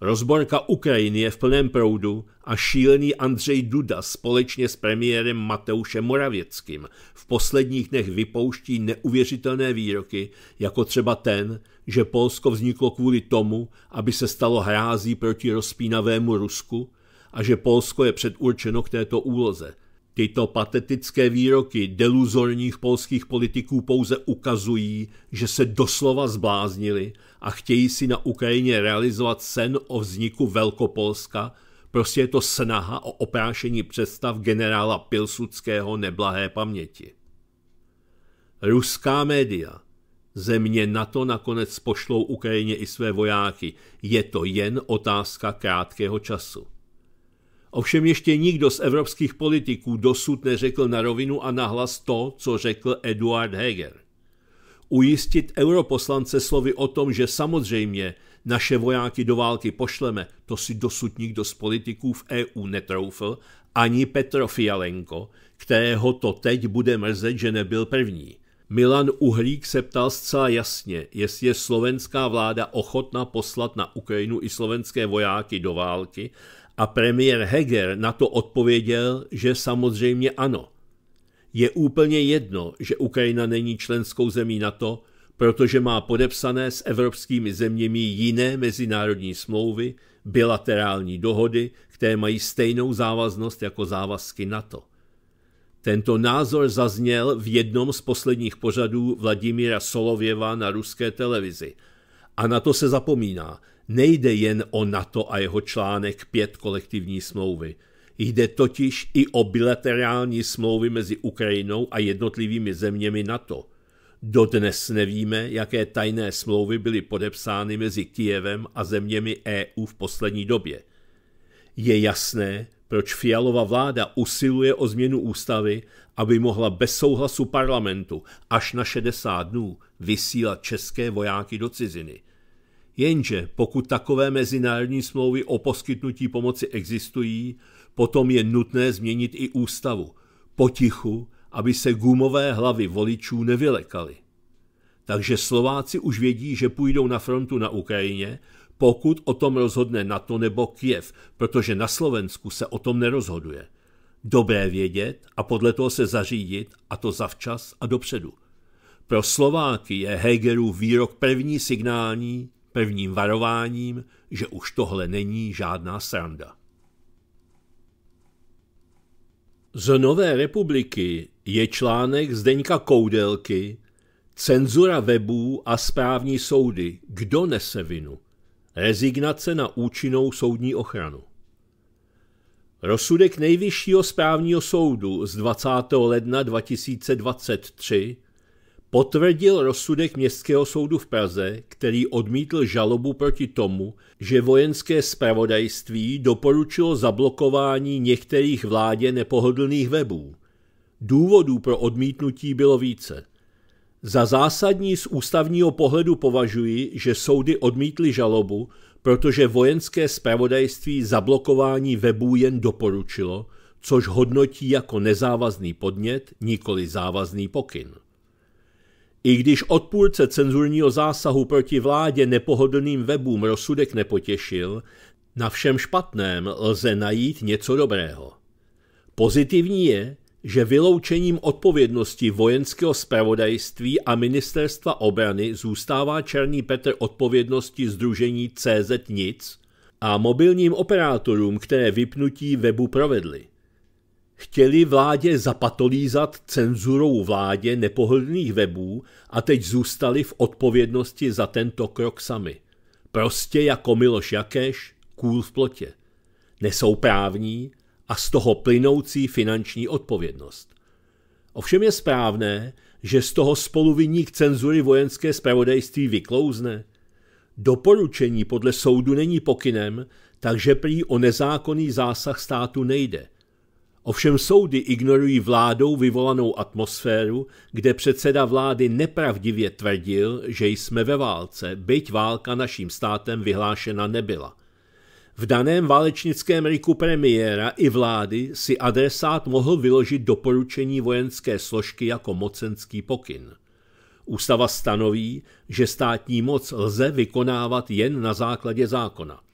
Rozborka Ukrajiny je v plném proudu a šílený Andřej Duda společně s premiérem Mateušem Moravěckým v posledních dnech vypouští neuvěřitelné výroky, jako třeba ten, že Polsko vzniklo kvůli tomu, aby se stalo hrází proti rozpínavému Rusku a že Polsko je předurčeno k této úloze. Tyto patetické výroky deluzorních polských politiků pouze ukazují, že se doslova zbláznili a chtějí si na Ukrajině realizovat sen o vzniku Velkopolska, prostě je to snaha o oprášení představ generála Pilsudského neblahé paměti. Ruská média. Země to nakonec pošlou Ukrajině i své vojáky. Je to jen otázka krátkého času. Ovšem ještě nikdo z evropských politiků dosud neřekl na rovinu a nahlas to, co řekl Eduard Heger. Ujistit europoslance slovy o tom, že samozřejmě naše vojáky do války pošleme, to si dosud nikdo z politiků v EU netroufl, ani Petro Fialenko, kterého to teď bude mrzet, že nebyl první. Milan Uhlík se ptal zcela jasně, jestli je slovenská vláda ochotna poslat na Ukrajinu i slovenské vojáky do války a premiér Heger na to odpověděl, že samozřejmě ano. Je úplně jedno, že Ukrajina není členskou zemí NATO, protože má podepsané s evropskými zeměmi jiné mezinárodní smlouvy, bilaterální dohody, které mají stejnou závaznost jako závazky NATO. Tento názor zazněl v jednom z posledních pořadů Vladimíra Solověva na ruské televizi. A na to se zapomíná. Nejde jen o NATO a jeho článek pět kolektivní smlouvy – Jde totiž i o bilaterální smlouvy mezi Ukrajinou a jednotlivými zeměmi NATO. Dodnes nevíme, jaké tajné smlouvy byly podepsány mezi Kijevem a zeměmi EU v poslední době. Je jasné, proč Fialova vláda usiluje o změnu ústavy, aby mohla bez souhlasu parlamentu až na 60 dnů vysílat české vojáky do ciziny. Jenže pokud takové mezinárodní smlouvy o poskytnutí pomoci existují, Potom je nutné změnit i ústavu. Potichu, aby se gumové hlavy voličů nevylekaly. Takže Slováci už vědí, že půjdou na frontu na Ukrajině, pokud o tom rozhodne NATO nebo Kiev, protože na Slovensku se o tom nerozhoduje. Dobré vědět a podle toho se zařídit, a to zavčas a dopředu. Pro Slováky je Hegerův výrok první signální, prvním varováním, že už tohle není žádná sranda. Z Nové republiky je článek Zdeňka Koudelky Cenzura webů a správní soudy. Kdo nese vinu? Rezignace na účinnou soudní ochranu. Rozsudek Nejvyššího správního soudu z 20. ledna 2023 potvrdil rozsudek Městského soudu v Praze, který odmítl žalobu proti tomu, že vojenské spravodajství doporučilo zablokování některých vládě nepohodlných webů. Důvodů pro odmítnutí bylo více. Za zásadní z ústavního pohledu považuji, že soudy odmítly žalobu, protože vojenské spravodajství zablokování webů jen doporučilo, což hodnotí jako nezávazný podnět, nikoli závazný pokyn. I když odpůrce cenzurního zásahu proti vládě nepohodlným webům rozsudek nepotěšil, na všem špatném lze najít něco dobrého. Pozitivní je, že vyloučením odpovědnosti vojenského spravodajství a ministerstva obrany zůstává Černý Petr odpovědnosti združení CZ nic a mobilním operátorům, které vypnutí webu provedly. Chtěli vládě zapatolízat cenzurou vládě nepohodlných webů a teď zůstali v odpovědnosti za tento krok sami. Prostě jako Miloš Jakéš, kůl v plotě. Nesou právní a z toho plynoucí finanční odpovědnost. Ovšem je správné, že z toho spoluviník cenzury vojenské spravodajství vyklouzne. Doporučení podle soudu není pokynem, takže prý o nezákonný zásah státu nejde – Ovšem soudy ignorují vládou vyvolanou atmosféru, kde předseda vlády nepravdivě tvrdil, že jsme ve válce, byť válka naším státem vyhlášena nebyla. V daném válečnickém riku premiéra i vlády si adresát mohl vyložit doporučení vojenské složky jako mocenský pokyn. Ústava stanoví, že státní moc lze vykonávat jen na základě zákona –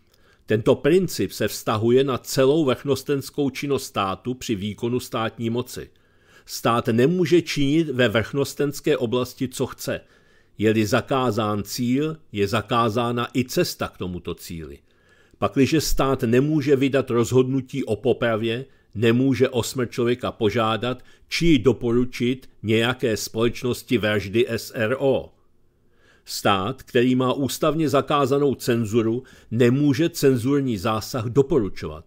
tento princip se vztahuje na celou vrchnostenskou činnost státu při výkonu státní moci. Stát nemůže činit ve vrchnostenské oblasti, co chce. Je-li zakázán cíl, je zakázána i cesta k tomuto cíli. Pakliže stát nemůže vydat rozhodnutí o popravě, nemůže o smrt člověka požádat či doporučit nějaké společnosti vraždy SRO. Stát, který má ústavně zakázanou cenzuru, nemůže cenzurní zásah doporučovat.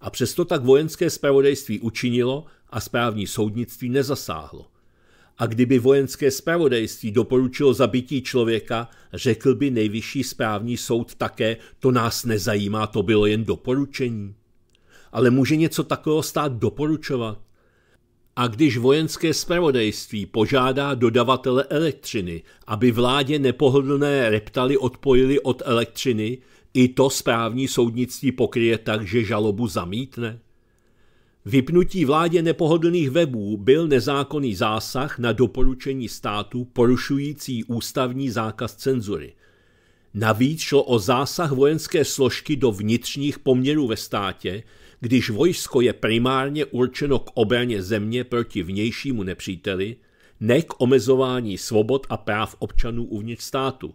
A přesto tak vojenské spravodajství učinilo a správní soudnictví nezasáhlo. A kdyby vojenské spravodajství doporučilo zabití člověka, řekl by nejvyšší správní soud také, to nás nezajímá, to bylo jen doporučení. Ale může něco takového stát doporučovat? A když vojenské spravodajství požádá dodavatele elektřiny, aby vládě nepohodlné reptaly odpojili od elektřiny, i to správní soudnictví pokryje tak, že žalobu zamítne? Vypnutí vládě nepohodlných webů byl nezákonný zásah na doporučení státu porušující ústavní zákaz cenzury. Navíc šlo o zásah vojenské složky do vnitřních poměrů ve státě, když vojsko je primárně určeno k obraně země proti vnějšímu nepříteli, ne k omezování svobod a práv občanů uvnitř státu.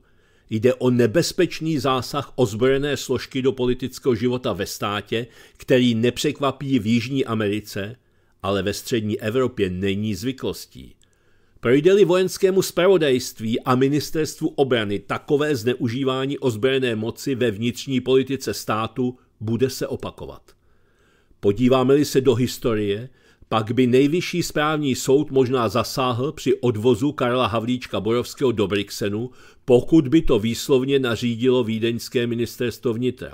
Jde o nebezpečný zásah ozbrojené složky do politického života ve státě, který nepřekvapí v Jižní Americe, ale ve střední Evropě není zvyklostí. Projde-li vojenskému spravodajství a ministerstvu obrany takové zneužívání ozbrojené moci ve vnitřní politice státu, bude se opakovat. Podíváme-li se do historie, pak by nejvyšší správní soud možná zasáhl při odvozu Karla Havlíčka Borovského do Brixenu, pokud by to výslovně nařídilo Vídeňské ministerstvo vnitra.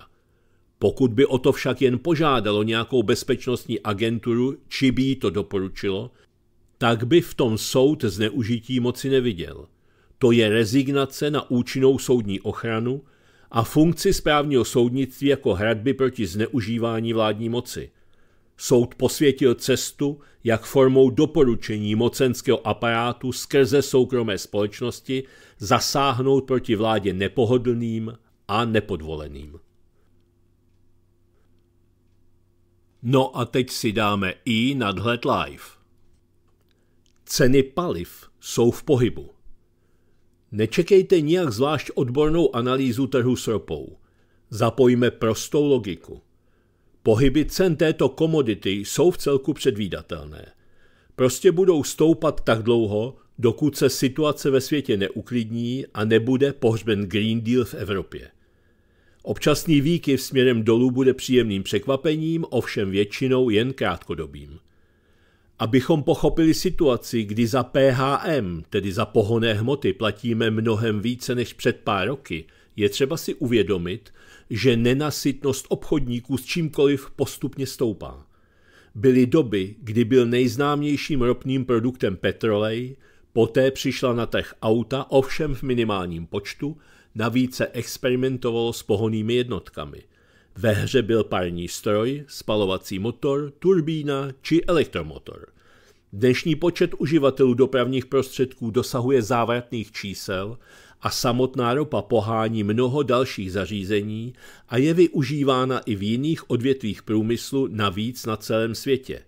Pokud by o to však jen požádalo nějakou bezpečnostní agenturu, či by jí to doporučilo, tak by v tom soud zneužití moci neviděl. To je rezignace na účinnou soudní ochranu a funkci správního soudnictví jako hradby proti zneužívání vládní moci. Soud posvětil cestu, jak formou doporučení mocenského aparátu skrze soukromé společnosti zasáhnout proti vládě nepohodlným a nepodvoleným. No a teď si dáme i nadhled live. Ceny paliv jsou v pohybu. Nečekejte nijak zvlášť odbornou analýzu trhu s ropou. Zapojíme prostou logiku. Pohyby cen této komodity jsou v celku předvídatelné. Prostě budou stoupat tak dlouho, dokud se situace ve světě neuklidní a nebude pohřben Green Deal v Evropě. Občasný výkyv směrem dolů bude příjemným překvapením, ovšem většinou jen krátkodobým. Abychom pochopili situaci, kdy za PHM, tedy za pohoné hmoty, platíme mnohem více než před pár roky, je třeba si uvědomit, že nenasytnost obchodníků s čímkoliv postupně stoupá. Byly doby, kdy byl nejznámějším ropným produktem petrolej, poté přišla na trh auta, ovšem v minimálním počtu, navíc se experimentovalo s pohonými jednotkami. Ve hře byl parní stroj, spalovací motor, turbína či elektromotor. Dnešní počet uživatelů dopravních prostředků dosahuje závratných čísel a samotná ropa pohání mnoho dalších zařízení a je využívána i v jiných odvětvích průmyslu navíc na celém světě.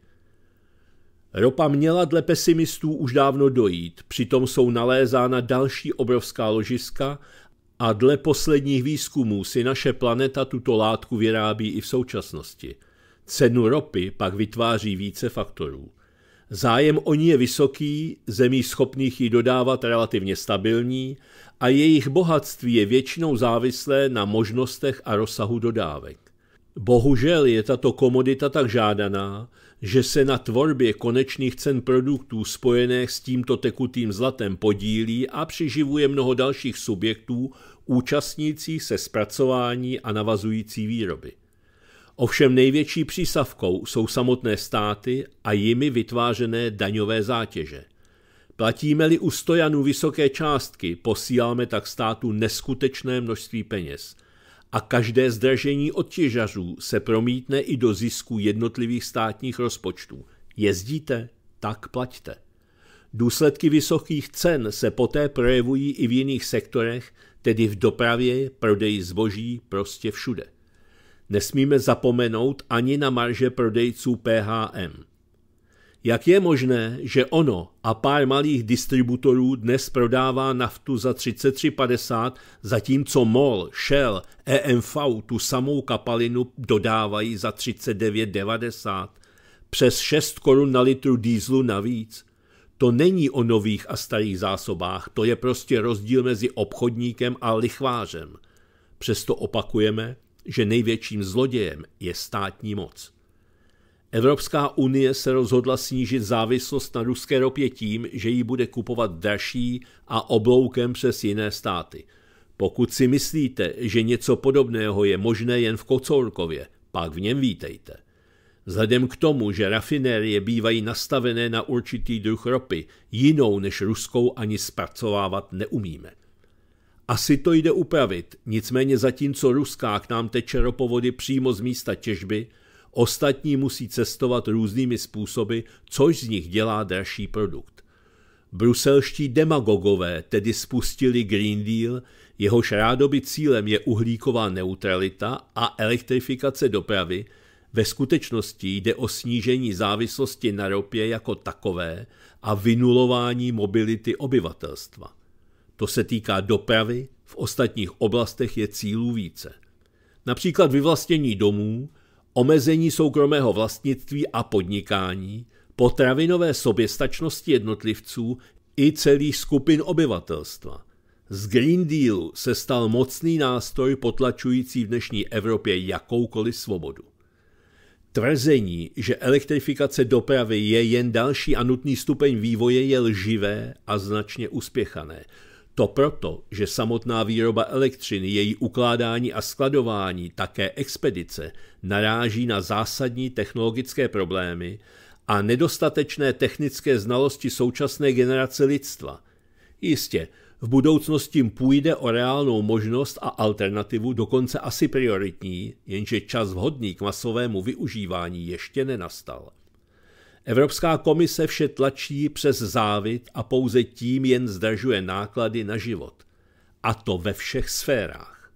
Ropa měla dle pesimistů už dávno dojít, přitom jsou nalézána další obrovská ložiska a dle posledních výzkumů si naše planeta tuto látku vyrábí i v současnosti. Cenu ropy pak vytváří více faktorů. Zájem o ní je vysoký, zemí schopných ji dodávat relativně stabilní a jejich bohatství je většinou závislé na možnostech a rozsahu dodávek. Bohužel je tato komodita tak žádaná, že se na tvorbě konečných cen produktů spojených s tímto tekutým zlatem podílí a přiživuje mnoho dalších subjektů účastnících se zpracování a navazující výroby. Ovšem největší přísavkou jsou samotné státy a jimi vytvářené daňové zátěže – Platíme-li u stojanů vysoké částky, posíláme tak státu neskutečné množství peněz. A každé zdržení těžařů se promítne i do zisku jednotlivých státních rozpočtů. Jezdíte? Tak plaťte. Důsledky vysokých cen se poté projevují i v jiných sektorech, tedy v dopravě, prodeji zboží, prostě všude. Nesmíme zapomenout ani na marže prodejců PHM. Jak je možné, že ono a pár malých distributorů dnes prodává naftu za 33,50, zatímco MOL, Shell, EMV tu samou kapalinu dodávají za 39,90? Přes 6 korun na litru dýzlu navíc. To není o nových a starých zásobách, to je prostě rozdíl mezi obchodníkem a lichvářem. Přesto opakujeme, že největším zlodějem je státní moc. Evropská unie se rozhodla snížit závislost na ruské ropě tím, že ji bude kupovat dražší a obloukem přes jiné státy. Pokud si myslíte, že něco podobného je možné jen v Kocourkově, pak v něm vítejte. Vzhledem k tomu, že rafinérie bývají nastavené na určitý druh ropy, jinou než ruskou ani zpracovávat neumíme. Asi to jde upravit, nicméně zatímco ruská k nám teče ropovody přímo z místa těžby – Ostatní musí cestovat různými způsoby, což z nich dělá dražší produkt. Bruselští demagogové tedy spustili Green Deal, jehož rádoby cílem je uhlíková neutralita a elektrifikace dopravy, ve skutečnosti jde o snížení závislosti na ropě jako takové a vynulování mobility obyvatelstva. To se týká dopravy, v ostatních oblastech je cílů více. Například vyvlastnění domů, omezení soukromého vlastnictví a podnikání, potravinové soběstačnosti jednotlivců i celých skupin obyvatelstva. Z Green Dealu se stal mocný nástroj potlačující v dnešní Evropě jakoukoliv svobodu. Tvrzení, že elektrifikace dopravy je jen další a nutný stupeň vývoje, je lživé a značně uspěchané, to proto, že samotná výroba elektřiny, její ukládání a skladování, také expedice, naráží na zásadní technologické problémy a nedostatečné technické znalosti současné generace lidstva. Jistě, v budoucnosti půjde o reálnou možnost a alternativu, dokonce asi prioritní, jenže čas vhodný k masovému využívání ještě nenastal. Evropská komise vše tlačí přes závit a pouze tím jen zdražuje náklady na život. A to ve všech sférách.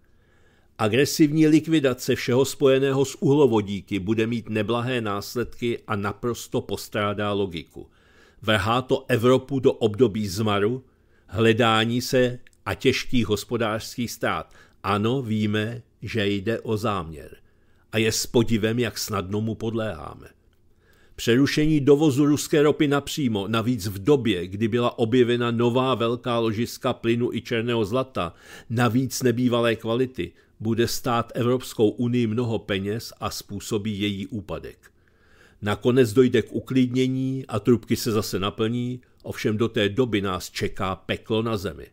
Agresivní likvidace všeho spojeného s uhlovodíky bude mít neblahé následky a naprosto postrádá logiku. Vrhá to Evropu do období zmaru, hledání se a těžkých hospodářských stát. Ano, víme, že jde o záměr. A je s podivem, jak snadno mu podléháme. Přerušení dovozu ruské ropy napřímo, navíc v době, kdy byla objevena nová velká ložiska plynu i černého zlata, navíc nebývalé kvality, bude stát Evropskou unii mnoho peněz a způsobí její úpadek. Nakonec dojde k uklidnění a trubky se zase naplní, ovšem do té doby nás čeká peklo na zemi.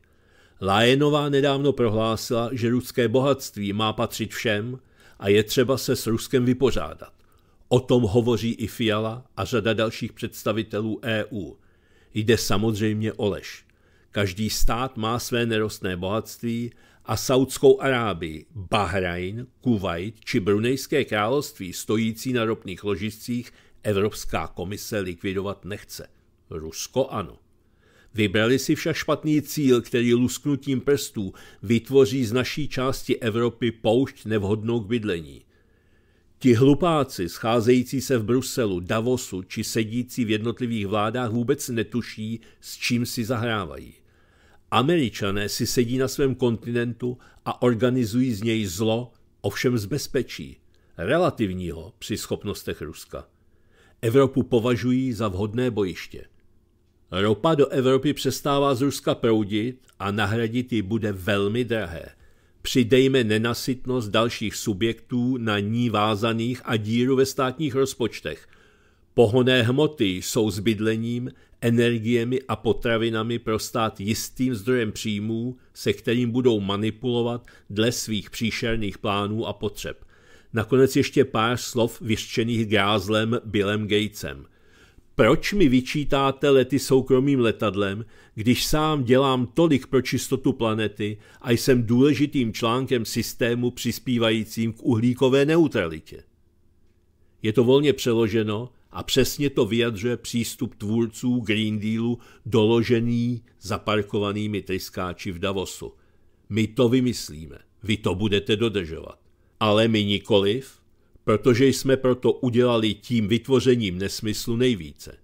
Lajenová nedávno prohlásila, že ruské bohatství má patřit všem a je třeba se s Ruskem vypořádat. O tom hovoří i Fiala a řada dalších představitelů EU. Jde samozřejmě o lež. Každý stát má své nerostné bohatství a Saudskou Arábii, Bahrajn, Kuwait či Brunejské království stojící na ropných ložiscích Evropská komise likvidovat nechce. Rusko ano. Vybrali si však špatný cíl, který lusknutím prstů vytvoří z naší části Evropy poušť nevhodnou k bydlení. Ti hlupáci, scházející se v Bruselu, Davosu či sedící v jednotlivých vládách vůbec netuší, s čím si zahrávají. Američané si sedí na svém kontinentu a organizují z něj zlo, ovšem z bezpečí, relativního při schopnostech Ruska. Evropu považují za vhodné bojiště. Ropa do Evropy přestává z Ruska proudit a nahradit ji bude velmi drahé. Přidejme nenasytnost dalších subjektů na ní vázaných a díru ve státních rozpočtech. Pohoné hmoty jsou s bydlením, energiemi a potravinami pro stát jistým zdrojem příjmů, se kterým budou manipulovat dle svých příšerných plánů a potřeb. Nakonec ještě pár slov vyřčených grázlem Billem Gatesem – proč mi vyčítáte lety soukromým letadlem, když sám dělám tolik pro čistotu planety a jsem důležitým článkem systému přispívajícím k uhlíkové neutralitě? Je to volně přeloženo a přesně to vyjadřuje přístup tvůrců Green Dealu doložený zaparkovanými tryskáči v Davosu. My to vymyslíme, vy to budete dodržovat. Ale my nikoliv protože jsme proto udělali tím vytvořením nesmyslu nejvíce.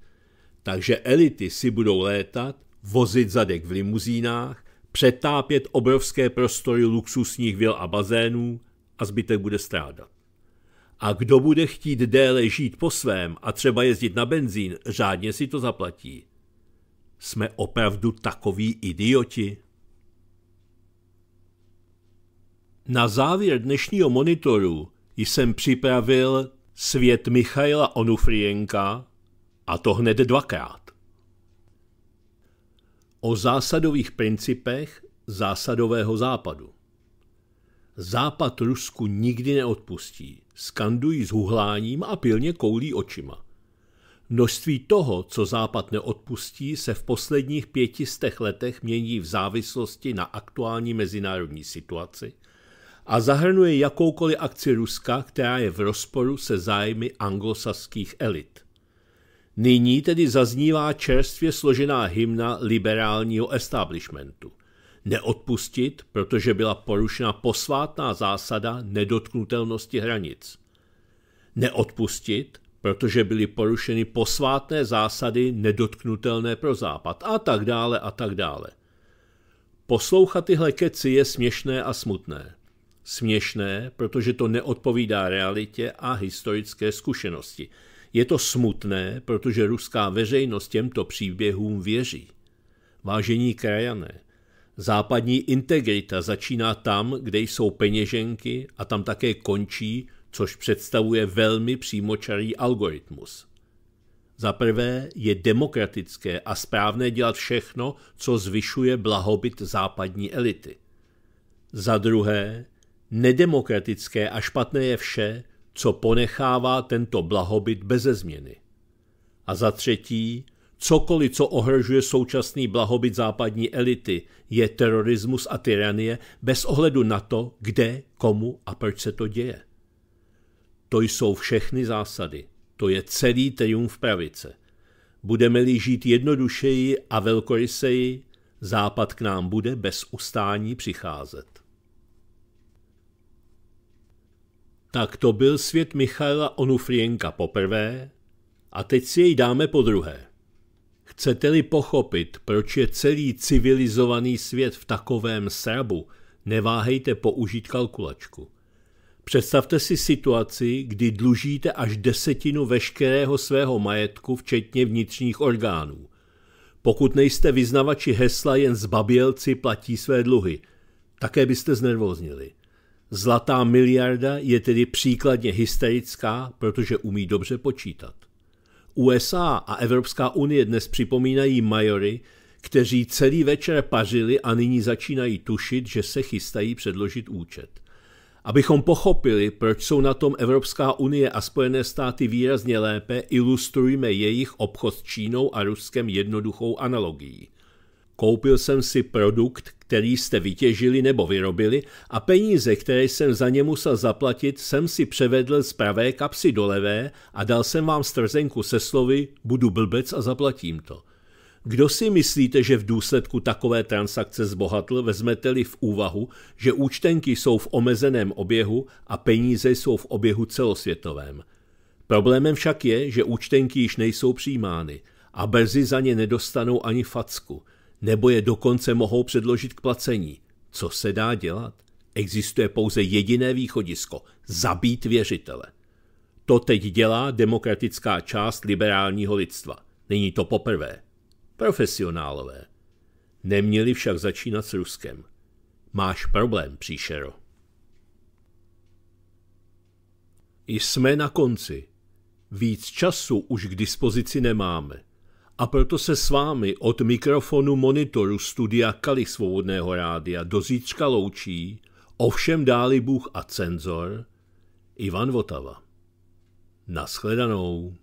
Takže elity si budou létat, vozit zadek v limuzínách, přetápět obrovské prostory luxusních vil a bazénů a zbytek bude strádat. A kdo bude chtít déle žít po svém a třeba jezdit na benzín, řádně si to zaplatí. Jsme opravdu takoví idioti. Na závěr dnešního monitoru jsem připravil svět Michaila Onufrienka a to hned dvakrát. O zásadových principech zásadového západu. Západ Rusku nikdy neodpustí, skandují s huhláním a pilně koulí očima. Množství toho, co Západ neodpustí, se v posledních pětistech letech mění v závislosti na aktuální mezinárodní situaci – a zahrnuje jakoukoliv akci Ruska, která je v rozporu se zájmy anglosaských elit. Nyní tedy zaznívá čerstvě složená hymna liberálního establishmentu. Neodpustit, protože byla porušena posvátná zásada nedotknutelnosti hranic. Neodpustit, protože byly porušeny posvátné zásady nedotknutelné pro Západ a tak dále a tak dále. Poslouchat tyhle keci je směšné a smutné směšné, protože to neodpovídá realitě a historické zkušenosti. Je to smutné, protože ruská veřejnost těmto příběhům věří. Vážení krajané, západní integrita začíná tam, kde jsou peněženky a tam také končí, což představuje velmi přímočarý algoritmus. Za prvé je demokratické a správné dělat všechno, co zvyšuje blahobyt západní elity. Za druhé Nedemokratické a špatné je vše, co ponechává tento blahobyt beze změny. A za třetí, cokoliv, co ohrožuje současný blahobyt západní elity, je terorismus a tyranie bez ohledu na to, kde, komu a proč se to děje. To jsou všechny zásady. To je celý triumf pravice. Budeme-li žít jednodušeji a velkoryseji, Západ k nám bude bez ustání přicházet. Tak to byl svět Michaela Onufrienka poprvé a teď si jej dáme po druhé. Chcete-li pochopit, proč je celý civilizovaný svět v takovém srabu, neváhejte použít kalkulačku. Představte si situaci, kdy dlužíte až desetinu veškerého svého majetku, včetně vnitřních orgánů. Pokud nejste vyznavači hesla jen zbabělci platí své dluhy, také byste znervoznili – Zlatá miliarda je tedy příkladně hysterická, protože umí dobře počítat. USA a Evropská unie dnes připomínají majory, kteří celý večer pařili a nyní začínají tušit, že se chystají předložit účet. Abychom pochopili, proč jsou na tom Evropská unie a Spojené státy výrazně lépe, ilustrujme jejich obchod s Čínou a Ruskem jednoduchou analogií. Koupil jsem si produkt, který jste vytěžili nebo vyrobili a peníze, které jsem za ně musel zaplatit, jsem si převedl z pravé kapsy do levé a dal jsem vám strzenku se slovy budu blbec a zaplatím to. Kdo si myslíte, že v důsledku takové transakce zbohatl, vezmete-li v úvahu, že účtenky jsou v omezeném oběhu a peníze jsou v oběhu celosvětovém? Problémem však je, že účtenky již nejsou přijímány a brzy za ně nedostanou ani facku – nebo je dokonce mohou předložit k placení. Co se dá dělat? Existuje pouze jediné východisko – zabít věřitele. To teď dělá demokratická část liberálního lidstva. Není to poprvé. Profesionálové. Neměli však začínat s Ruskem. Máš problém, příšero. Jsme na konci. Víc času už k dispozici nemáme a proto se s vámi od mikrofonu monitoru studia Kali Svobodného rádia do zítřka loučí, ovšem dáli Bůh a cenzor, Ivan Votava. Naschledanou.